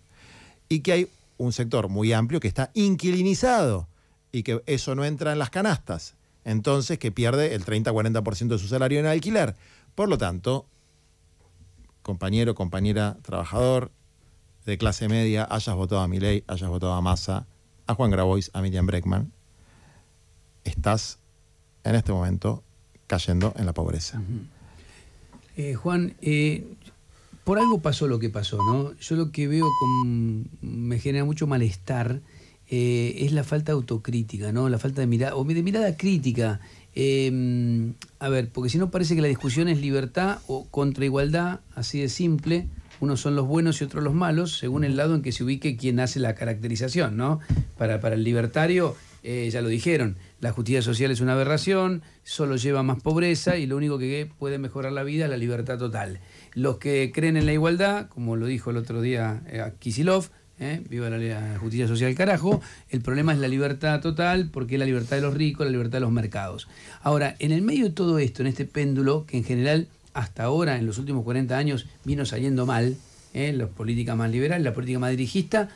y que hay un sector muy amplio que está inquilinizado y que eso no entra en las canastas, entonces que pierde el 30-40% de su salario en alquiler. Por lo tanto, compañero, compañera, trabajador de clase media, hayas votado a Milei, hayas votado a Massa, a Juan Grabois, a Miriam Breckman, estás en este momento cayendo en la pobreza. Eh, Juan, eh, por algo pasó lo que pasó, ¿no? Yo lo que veo con, me genera mucho malestar eh, es la falta de autocrítica, ¿no? La falta de mirada, o de mirada crítica. Em, a ver, porque si no parece que la discusión es libertad o contra igualdad, así de simple unos son los buenos y otros los malos, según el lado en que se ubique quien hace la caracterización, ¿no? Para, para el libertario, eh, ya lo dijeron, la justicia social es una aberración, solo lleva más pobreza y lo único que puede mejorar la vida es la libertad total. Los que creen en la igualdad, como lo dijo el otro día eh, Kisilov, eh, viva la, justicia social carajo, el problema es la libertad total porque es la libertad de los ricos, la libertad de los mercados. Ahora, en el medio de todo esto, en este péndulo que en general hasta ahora, en los últimos 40 años, vino saliendo mal, la políticas más liberales, la política más dirigista,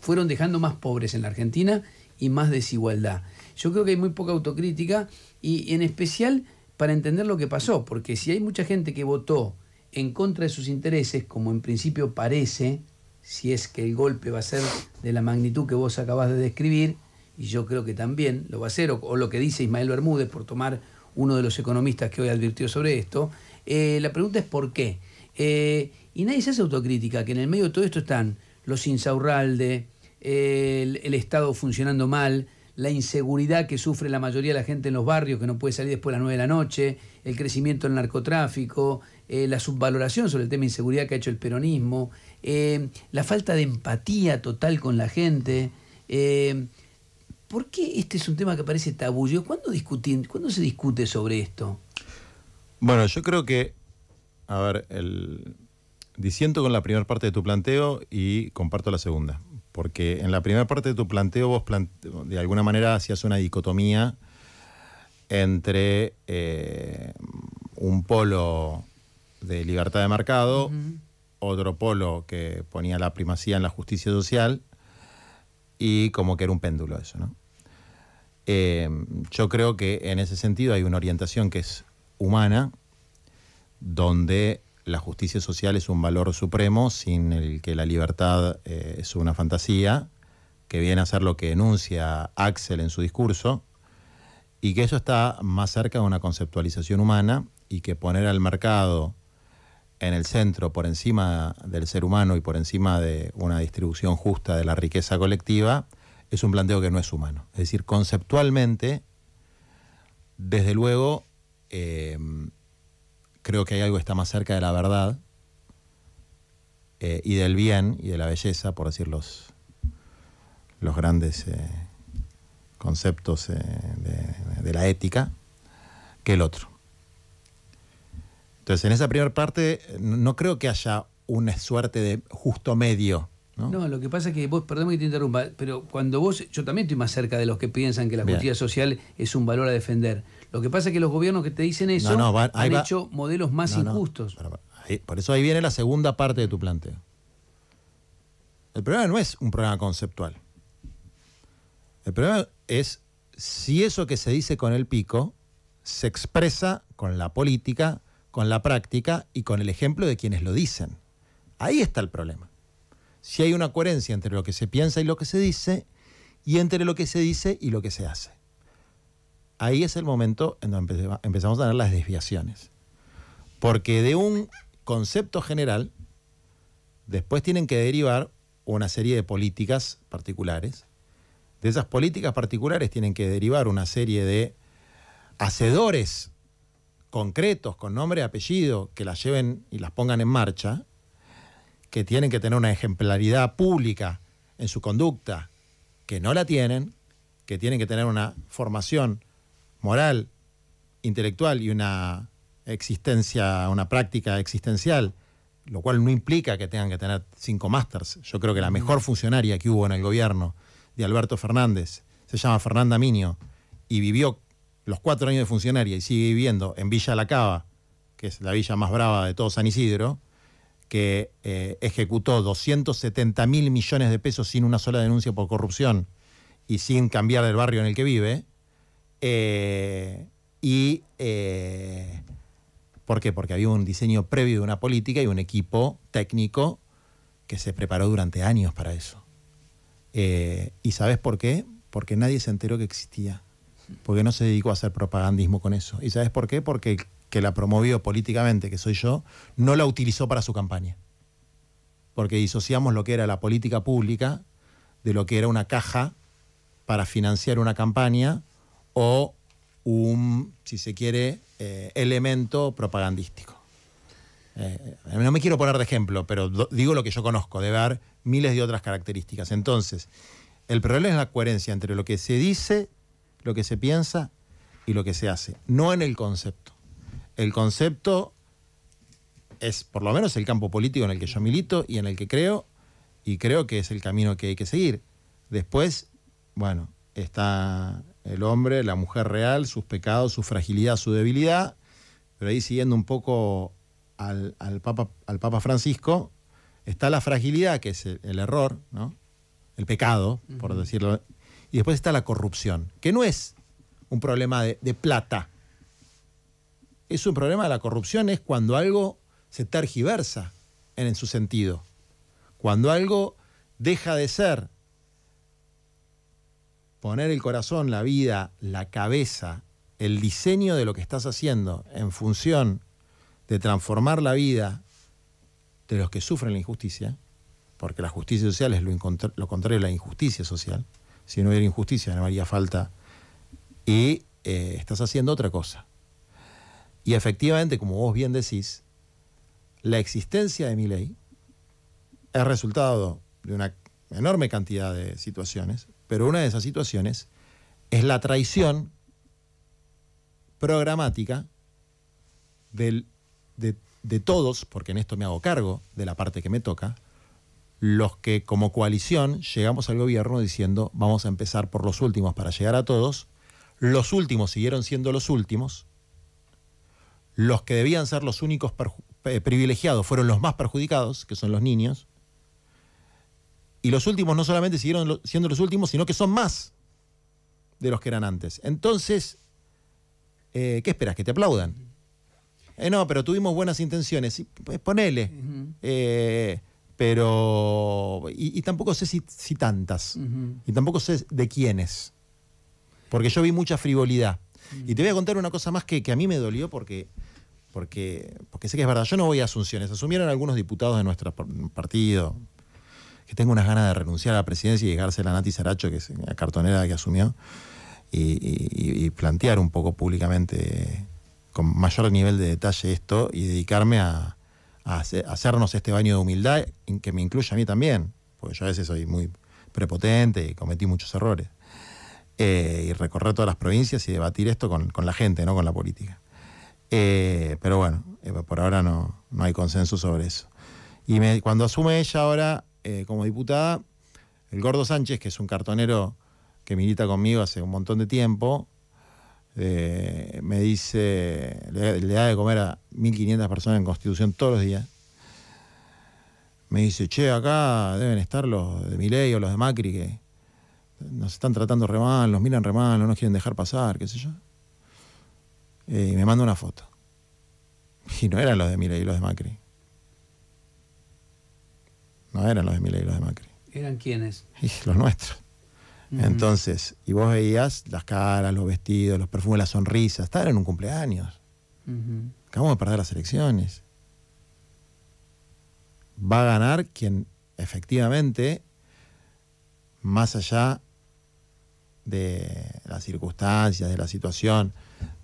fueron dejando más pobres en la Argentina y más desigualdad. Yo creo que hay muy poca autocrítica y en especial para entender lo que pasó, porque si hay mucha gente que votó en contra de sus intereses, como en principio parece, si es que el golpe va a ser de la magnitud que vos acabas de describir, y yo creo que también lo va a ser, o, lo que dice Ismael Bermúdez, por tomar uno de los economistas que hoy advirtió sobre esto, eh, la pregunta es por qué. Eh, y nadie se hace autocrítica, que en el medio de todo esto están los Insaurralde, el, Estado funcionando mal, la inseguridad que sufre la mayoría de la gente en los barrios, que no puede salir después de las 9 de la noche, el crecimiento del narcotráfico, eh, la subvaloración sobre el tema de inseguridad que ha hecho el peronismo, eh, la falta de empatía total con la gente. Eh, ¿Por qué este es un tema que parece tabullo? ¿Cuándo, ¿Cuándo se discute sobre esto? Bueno, yo creo que, a ver, el, disiento con la primera parte de tu planteo y comparto la segunda porque en la primera parte de tu planteo vos de alguna manera hacías una dicotomía entre eh, un polo de libertad de mercado, otro polo que ponía la primacía en la justicia social y como que era un péndulo eso, ¿no? Eh, yo creo que en ese sentido hay una orientación que es humana, donde la justicia social es un valor supremo, sin el que la libertad eh, es una fantasía, que viene a ser lo que enuncia Axel en su discurso, y que eso está más cerca de una conceptualización humana y que poner al mercado en el centro, por encima del ser humano y por encima de una distribución justa de la riqueza colectiva, es un planteo que no es humano. Es decir, conceptualmente, desde luego, eh, creo que hay algo que está más cerca de la verdad eh, y del bien y de la belleza, por decir los, los grandes eh, conceptos eh, de, la ética, que el otro. Entonces, en esa primera parte, no creo que haya una suerte de justo medio. ¿no? lo que pasa es que vos, perdón que te interrumpa, pero cuando vos, yo también estoy más cerca de los que piensan que la justicia social es un valor a defender. Lo que pasa es que los gobiernos que te dicen eso han hecho modelos más injustos. por eso ahí viene la segunda parte de tu planteo. El problema no es un problema conceptual. El problema es si eso que se dice con el pico se expresa con la política, con la práctica y con el ejemplo de quienes lo dicen. Ahí está el problema. Si hay una coherencia entre lo que se piensa y lo que se dice, y entre lo que se dice y lo que se hace ahí es el momento en donde empezamos a tener las desviaciones. Porque de un concepto general, después tienen que derivar una serie de políticas particulares. De esas políticas particulares tienen que derivar una serie de hacedores concretos, con nombre y apellido, que las lleven y las pongan en marcha, que tienen que tener una ejemplaridad pública en su conducta, que no la tienen, que tienen que tener una formación moral, intelectual y una existencia, una práctica existencial, lo cual no implica que tengan que tener cinco másters. Yo creo que la mejor funcionaria que hubo en el gobierno de Alberto Fernández se llama Fernanda Minio y vivió los cuatro años de funcionaria y sigue viviendo en Villa La Cava, que es la villa más brava de todo San Isidro, que eh, ejecutó 270 mil millones de pesos sin una sola denuncia por corrupción y sin cambiar el barrio en el que vive, eh, y, eh, ¿Por qué? Porque había un diseño previo de una política y un equipo técnico que se preparó durante años para eso. Eh, ¿Y sabes por qué? Porque nadie se enteró que existía. Porque no se dedicó a hacer propagandismo con eso. ¿Y sabes por qué? Porque el que la promovió políticamente, que soy yo, no la utilizó para su campaña. Porque disociamos lo que era la política pública de lo que era una caja para financiar una campaña o un, si se quiere, eh, elemento propagandístico. Eh, eh, no me quiero poner de ejemplo, pero digo lo que yo conozco, debe haber miles de otras características. Entonces, el problema es la coherencia entre lo que se dice, lo que se piensa y lo que se hace, no en el concepto. El concepto es por lo menos el campo político en el que yo milito y en el que creo, y creo que es el camino que hay que seguir. Después, bueno, está el hombre, la mujer real, sus pecados, su fragilidad, su debilidad, pero ahí siguiendo un poco al, Papa, al Papa Francisco, está la fragilidad, que es el, error, ¿no? el pecado, por decirlo, y después está la corrupción, que no es un problema de, plata, es un problema de la corrupción, es cuando algo se tergiversa en, en su sentido, cuando algo deja de ser poner el corazón, la vida, la cabeza, el diseño de lo que estás haciendo en función de transformar la vida de los que sufren la injusticia, porque la justicia social es lo, contrario de la injusticia social, si no hubiera injusticia no haría falta, y eh, estás haciendo otra cosa. Y efectivamente, como vos bien decís, la existencia de mi ley es resultado de una enorme cantidad de situaciones, pero una de esas situaciones es la traición programática de todos, porque en esto me hago cargo de la parte que me toca, los que como coalición llegamos al gobierno diciendo vamos a empezar por los últimos para llegar a todos, los últimos siguieron siendo los últimos, los que debían ser los únicos eh, privilegiados fueron los más perjudicados, que son los niños, y los últimos no solamente siguieron siendo los últimos, sino que son más de los que eran antes. Entonces, eh, ¿qué esperas? ¿Que te aplaudan? Eh, no, pero tuvimos buenas intenciones. pues, ponele. Eh, pero. Y, tampoco sé si, tantas. Y tampoco sé de quiénes. Porque yo vi mucha frivolidad. Mm. Y te voy a contar una cosa más que, que a mí me dolió porque porque, porque sé que es verdad, yo no voy a asunciones, asumieron algunos diputados de nuestro partido, que tengo unas ganas de renunciar a la presidencia y llegarse a la Nati Saracho, que es la cartonera que asumió, y, plantear un poco públicamente con mayor nivel de detalle esto y dedicarme a, hacernos este baño de humildad que me incluye a mí también, porque yo a veces soy muy prepotente y cometí muchos errores. Eh, y recorrer todas las provincias y debatir esto con, la gente, no con la política. Eh, pero bueno, eh, por ahora no, hay consenso sobre eso. Y cuando asume ella ahora, eh, como diputada, el Gordo Sánchez, que es un cartonero que milita conmigo hace un montón de tiempo, eh, me dice, le, da de comer a 1.500 personas en Constitución todos los días. Me dice, che, acá deben estar los de Milei o los de Macri que nos están tratando re mal, nos miran re no nos quieren dejar pasar, qué sé yo. Eh, y me manda una foto. Y no eran los de Milei y los de Macri, no eran los de y los de Macri. ¿Eran quiénes? los nuestros. Entonces, y vos veías las caras, los vestidos, los perfumes, las sonrisas. estaban en un cumpleaños. Acabamos de perder las elecciones. Va a ganar quien efectivamente, más allá de las circunstancias, de la situación,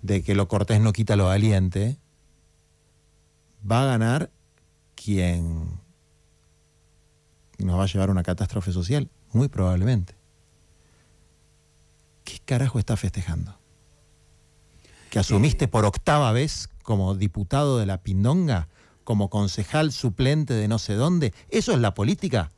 de que lo cortés no quita lo valiente, va a ganar quien nos va a llevar a una catástrofe social, muy probablemente. ¿Qué carajo está festejando? ¿Que asumiste eh, por octava vez como diputado de la Pindonga, como concejal suplente de no sé dónde? ¿Eso es la política?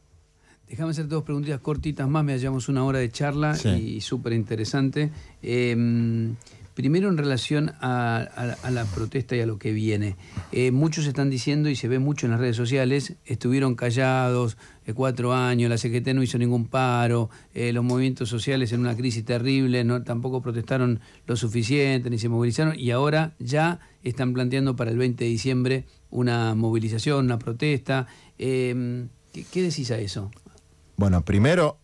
Déjame hacer dos preguntitas cortitas más, me hallamos una hora de charla y súper interesante. Em, primero en relación a, la protesta y a lo que viene. Eh, muchos están diciendo y se ve mucho en las redes sociales, estuvieron callados, cuatro años, la CGT no hizo ningún paro, eh, los movimientos sociales en una crisis terrible, tampoco protestaron lo suficiente, ni se movilizaron, y ahora ya están planteando para el 20 de diciembre una movilización, una protesta. Em, ¿qué, decís a eso? Bueno, primero,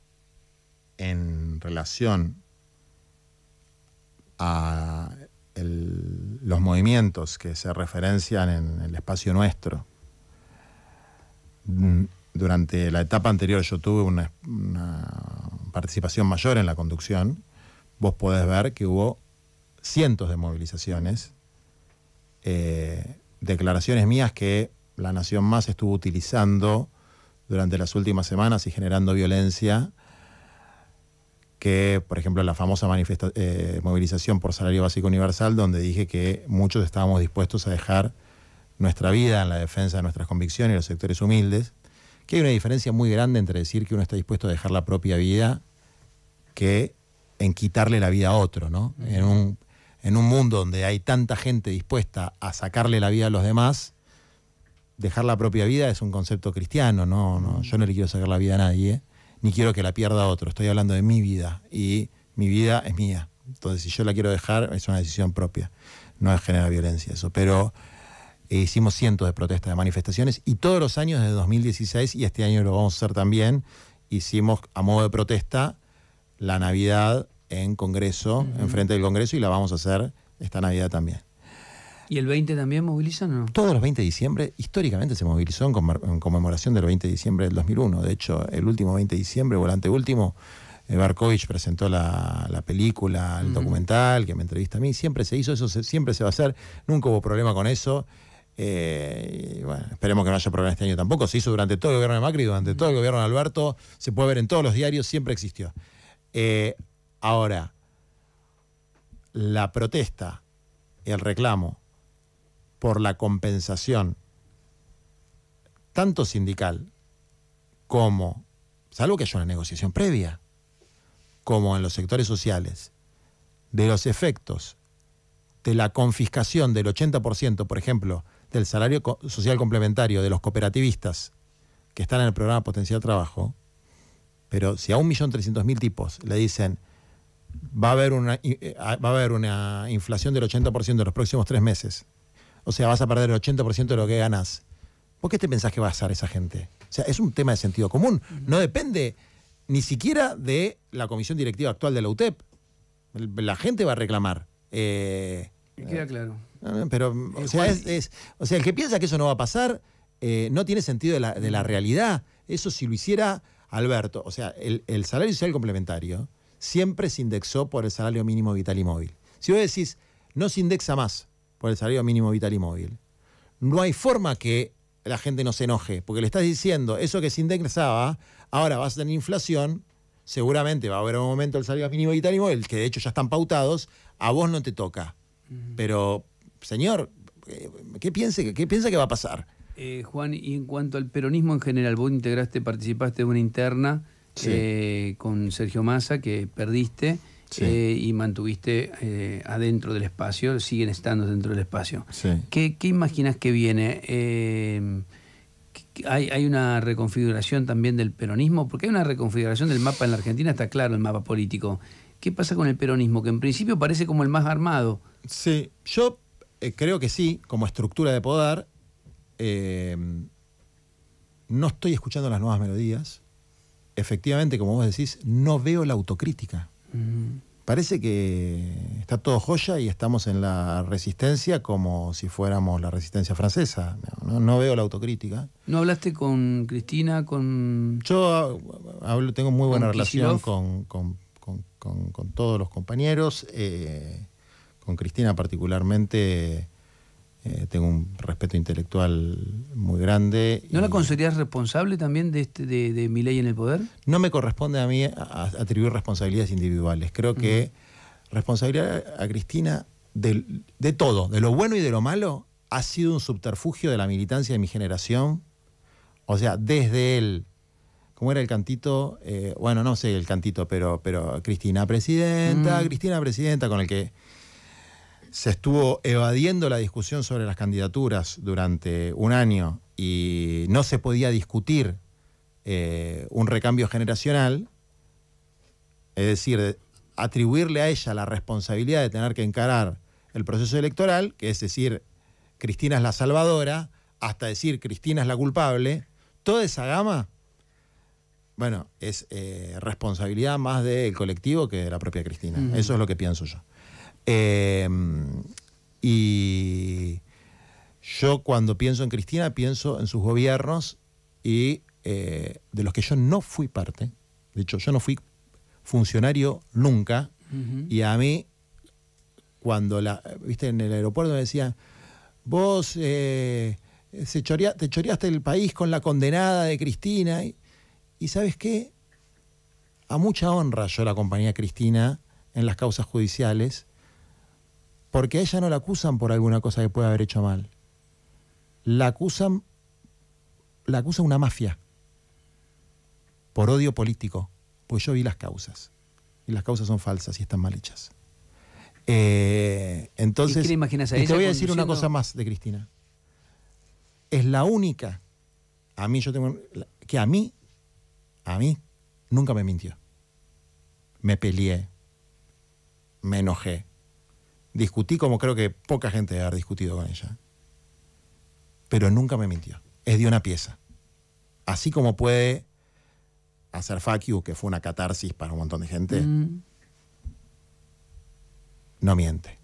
en relación a los movimientos que se referencian en el espacio nuestro. Mm, durante la etapa anterior yo tuve una, participación mayor en la conducción, vos podés ver que hubo cientos de movilizaciones, eh, declaraciones mías que la Nación Más estuvo utilizando durante las últimas semanas y generando violencia, que por ejemplo la famosa eh, movilización por salario básico universal, donde dije que muchos estábamos dispuestos a dejar nuestra vida en la defensa de nuestras convicciones y los sectores humildes, que hay una diferencia muy grande entre decir que uno está dispuesto a dejar la propia vida que en quitarle la vida a otro, ¿no? En un, mundo donde hay tanta gente dispuesta a sacarle la vida a los demás, dejar la propia vida es un concepto cristiano, ¿no? yo no le quiero sacar la vida a nadie, ni quiero que la pierda otro, estoy hablando de mi vida y mi vida es mía. Entonces, si yo la quiero dejar, es una decisión propia, no es generar violencia eso, pero... Eh, hicimos cientos de protestas, de manifestaciones, y todos los años desde 2016, y este año lo vamos a hacer también, hicimos a modo de protesta la Navidad en Congreso, en frente enfrente del Congreso, y la vamos a hacer esta Navidad también. ¿Y el 20 también movilizan o no? Todos los 20 de diciembre, históricamente se movilizó en, conmemoración del 20 de diciembre del 2001. De hecho, el último 20 de diciembre o último anteúltimo, eh, presentó la, película, el documental que me entrevista a mí. Siempre se hizo eso, siempre se va a hacer. Nunca hubo problema con eso. Eh, bueno, esperemos que no haya problemas este año tampoco. Se hizo durante todo el gobierno de Macri, durante todo el gobierno de Alberto, se puede ver en todos los diarios, siempre existió. Eh, ahora, la protesta, el reclamo por la compensación, tanto sindical como, salvo que haya una negociación previa, como en los sectores sociales, de los efectos de la confiscación del 80%, por ejemplo, del salario social complementario de los cooperativistas que están en el programa Potencial Trabajo, pero si a 1.300.000 tipos le dicen va a haber una, eh, eh, va a haber una inflación del 80% en los próximos tres meses, o sea, vas a perder el 80% de lo que ganas, ¿por qué te pensás va a hacer esa gente? O sea, es un tema de sentido común, no depende ni siquiera de la comisión directiva actual de la UTEP. La gente va a reclamar. Eh, eh, queda claro. Pero, o sea, es, o sea, el que piensa que eso no va a pasar eh, no tiene sentido de la, mm. realidad. Eso si lo hiciera Alberto. O sea, el, salario social complementario siempre se indexó por el salario mínimo vital y móvil. Si vos decís, no se indexa más por el salario mínimo vital y móvil, no hay forma que la gente no se enoje, porque le estás diciendo, eso que se indexaba, ahora vas a tener inflación, seguramente va a haber un momento el salario mínimo vital y móvil, que de hecho ya están pautados, a vos no te toca pero, señor, eh, ¿qué, qué piensa que va a pasar? Eh, Juan, y en cuanto al peronismo en general, vos integraste, participaste de una interna eh, con Sergio Massa que perdiste. y mantuviste adentro del espacio, siguen estando dentro del espacio. ¿Qué, imaginas que viene? hay, hay, una reconfiguración también del peronismo? Porque hay una reconfiguración del mapa en la Argentina, está claro el mapa político. ¿Qué pasa con el peronismo? Que en principio parece como el más armado. Sí, yo eh, creo que sí, como estructura de poder. Eh, no estoy escuchando las nuevas melodías. Efectivamente, como vos decís, no veo la autocrítica. Parece que está todo joya y estamos en la resistencia como si fuéramos la resistencia francesa. No, veo la autocrítica. ¿No hablaste con Cristina? con Yo ah, tengo muy buena relación con con, todos los compañeros, eh, con Cristina particularmente. Eh, tengo un respeto intelectual muy grande. ¿No la consideras responsable también este, de, de, mi ley en el poder? No me corresponde a mí atribuir responsabilidades individuales. Creo que responsabilidad a Cristina de, de, todo, de lo bueno y de lo malo, ha sido un subterfugio de la militancia de mi generación. O sea, desde el ¿Cómo era el cantito? Eh, bueno, no sé el cantito, pero, pero Cristina Presidenta, mm. Cristina Presidenta, con el que se estuvo evadiendo la discusión sobre las candidaturas durante un año y no se podía discutir eh, un recambio generacional, es decir, atribuirle a ella la responsabilidad de tener que encarar el proceso electoral, que es decir, Cristina es la salvadora, hasta decir Cristina es la culpable, toda esa gama bueno, es eh, responsabilidad más del colectivo que de la propia Cristina. Eso es lo que pienso yo. Eh, y yo cuando pienso en Cristina, pienso en sus gobiernos y eh, de los que yo no fui parte. De hecho, yo no fui funcionario nunca. Y a mí, cuando la, viste, en el aeropuerto me decían, vos se te choreaste el país con la condenada de Cristina. Y, y sabes qué, a mucha honra yo la acompañé a Cristina en las causas judiciales, porque a ella no la acusan por alguna cosa que pueda haber hecho mal. La acusan, la acusa una mafia, por odio político, pues yo vi las causas, y las causas son falsas y están mal hechas. Eh, entonces, ¿Y, te voy a decir una cosa más de Cristina. Es la única, a mí yo tengo, que a mí a mí nunca me mintió. Me peleé, me enojé, discutí como creo que poca gente ha discutido con ella, pero nunca me mintió. Es de una pieza. Así como puede hacer Fakiu, que fue una catarsis para un montón de gente, mm. no miente.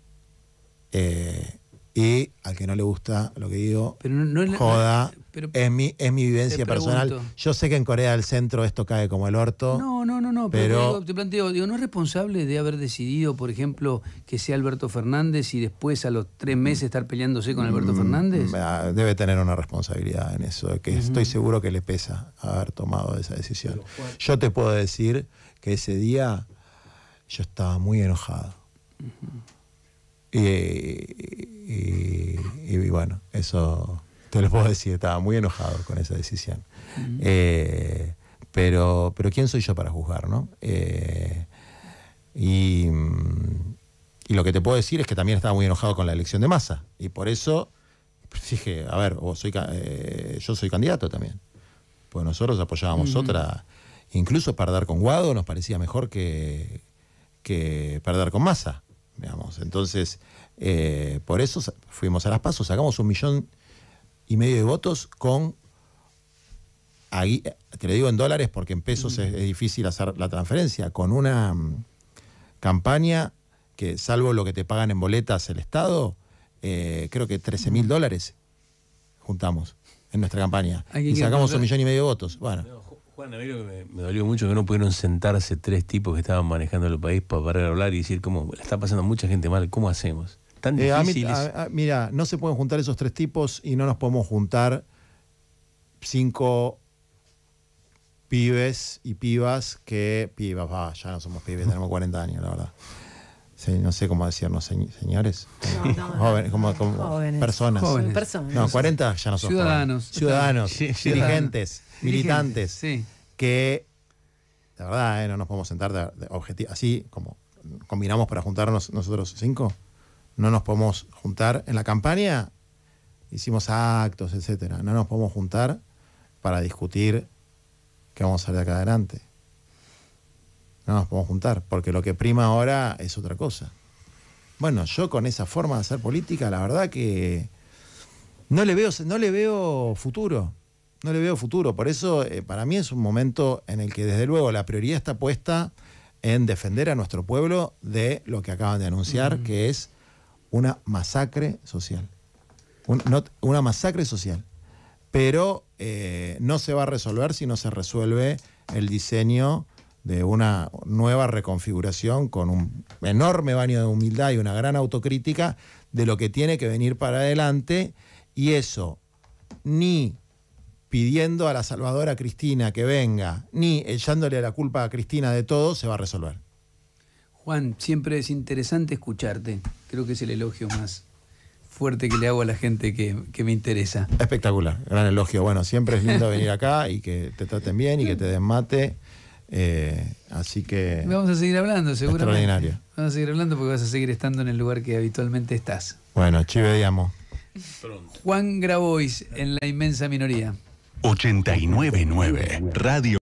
Eh, y al que no le gusta lo que digo, joda. Ah, es, mi, es mi vivencia personal. Yo sé que en Corea del Centro esto cae como el orto. No, no, no, no. Pero, te, planteo, digo, ¿no es responsable de haber decidido, por ejemplo, que sea Alberto Fernández y después a los tres meses estar peleándose con Alberto mm, Fernández? Debe tener una responsabilidad en eso, que estoy seguro que le pesa haber tomado esa decisión. Yo te puedo decir que ese día yo estaba muy enojado. Y, bueno, eso te lo puedo decir, estaba muy enojado con esa decisión. Eh, pero, pero ¿quién soy yo para juzgar? ¿no? Eh, mm, y, lo que te puedo decir es que también estaba muy enojado con la elección de masa. Y por eso dije, a ver, soy, eh, yo soy candidato también. Pues nosotros apoyábamos otra. Incluso perder con Guado nos parecía mejor que, que perder con masa. Entonces, eh, por eso fuimos a las pasos, sacamos un millón y medio de votos con, ahí, te lo digo en dólares porque en pesos es, difícil hacer la transferencia, con una mm, campaña que salvo lo que te pagan en boletas el Estado, eh, creo que 13 mil dólares juntamos en nuestra campaña. Y sacamos un millón y medio de votos. Bueno, bueno, a mí me, dolió mucho que no pudieron sentarse tres tipos que estaban manejando el país para parar hablar y decir cómo le está pasando mucha gente mal, ¿cómo hacemos? Tan eh, difíciles. mira, no se pueden juntar esos tres tipos y no nos podemos juntar cinco pibes y pibas que. Pibas, va, ya no somos pibes, tenemos 40 años, la verdad. no sé cómo decirnos, señores. No, como, jóvenes, personas. No, 40 ya no somos. Ciudadanos. ciudadanos. dirigentes militantes que, la verdad, eh, no nos podemos sentar de, así como combinamos para juntarnos nosotros cinco, no nos podemos juntar en la campaña, hicimos actos, etcétera, no nos podemos juntar para discutir qué vamos a hacer de acá adelante. No nos podemos juntar, porque lo que prima ahora es otra cosa. Bueno, yo con esa forma de hacer política, la verdad que no le veo, no le veo futuro no le veo futuro. Por eso, eh, para mí es un momento en el que, desde luego, la prioridad está puesta en defender a nuestro pueblo de lo que acaban de anunciar, que es una masacre social. una masacre social. Pero eh, no se va a resolver si no se resuelve el diseño de una nueva reconfiguración con un enorme baño de humildad y una gran autocrítica de lo que tiene que venir para adelante. Y eso ni pidiendo a la salvadora Cristina que venga, ni echándole la culpa a Cristina de todo, se va a resolver. Juan, siempre es interesante escucharte. Creo que es el elogio más fuerte que le hago a la gente que, me interesa. Espectacular, gran elogio. Bueno, siempre es lindo venir acá y que te traten bien y que te desmate eh, así que... Vamos a seguir hablando, Extraordinario. Vamos a seguir hablando porque vas a seguir estando en el lugar que habitualmente estás. Bueno, chive, digamos. Juan Grabois en la inmensa minoría. 899 Radio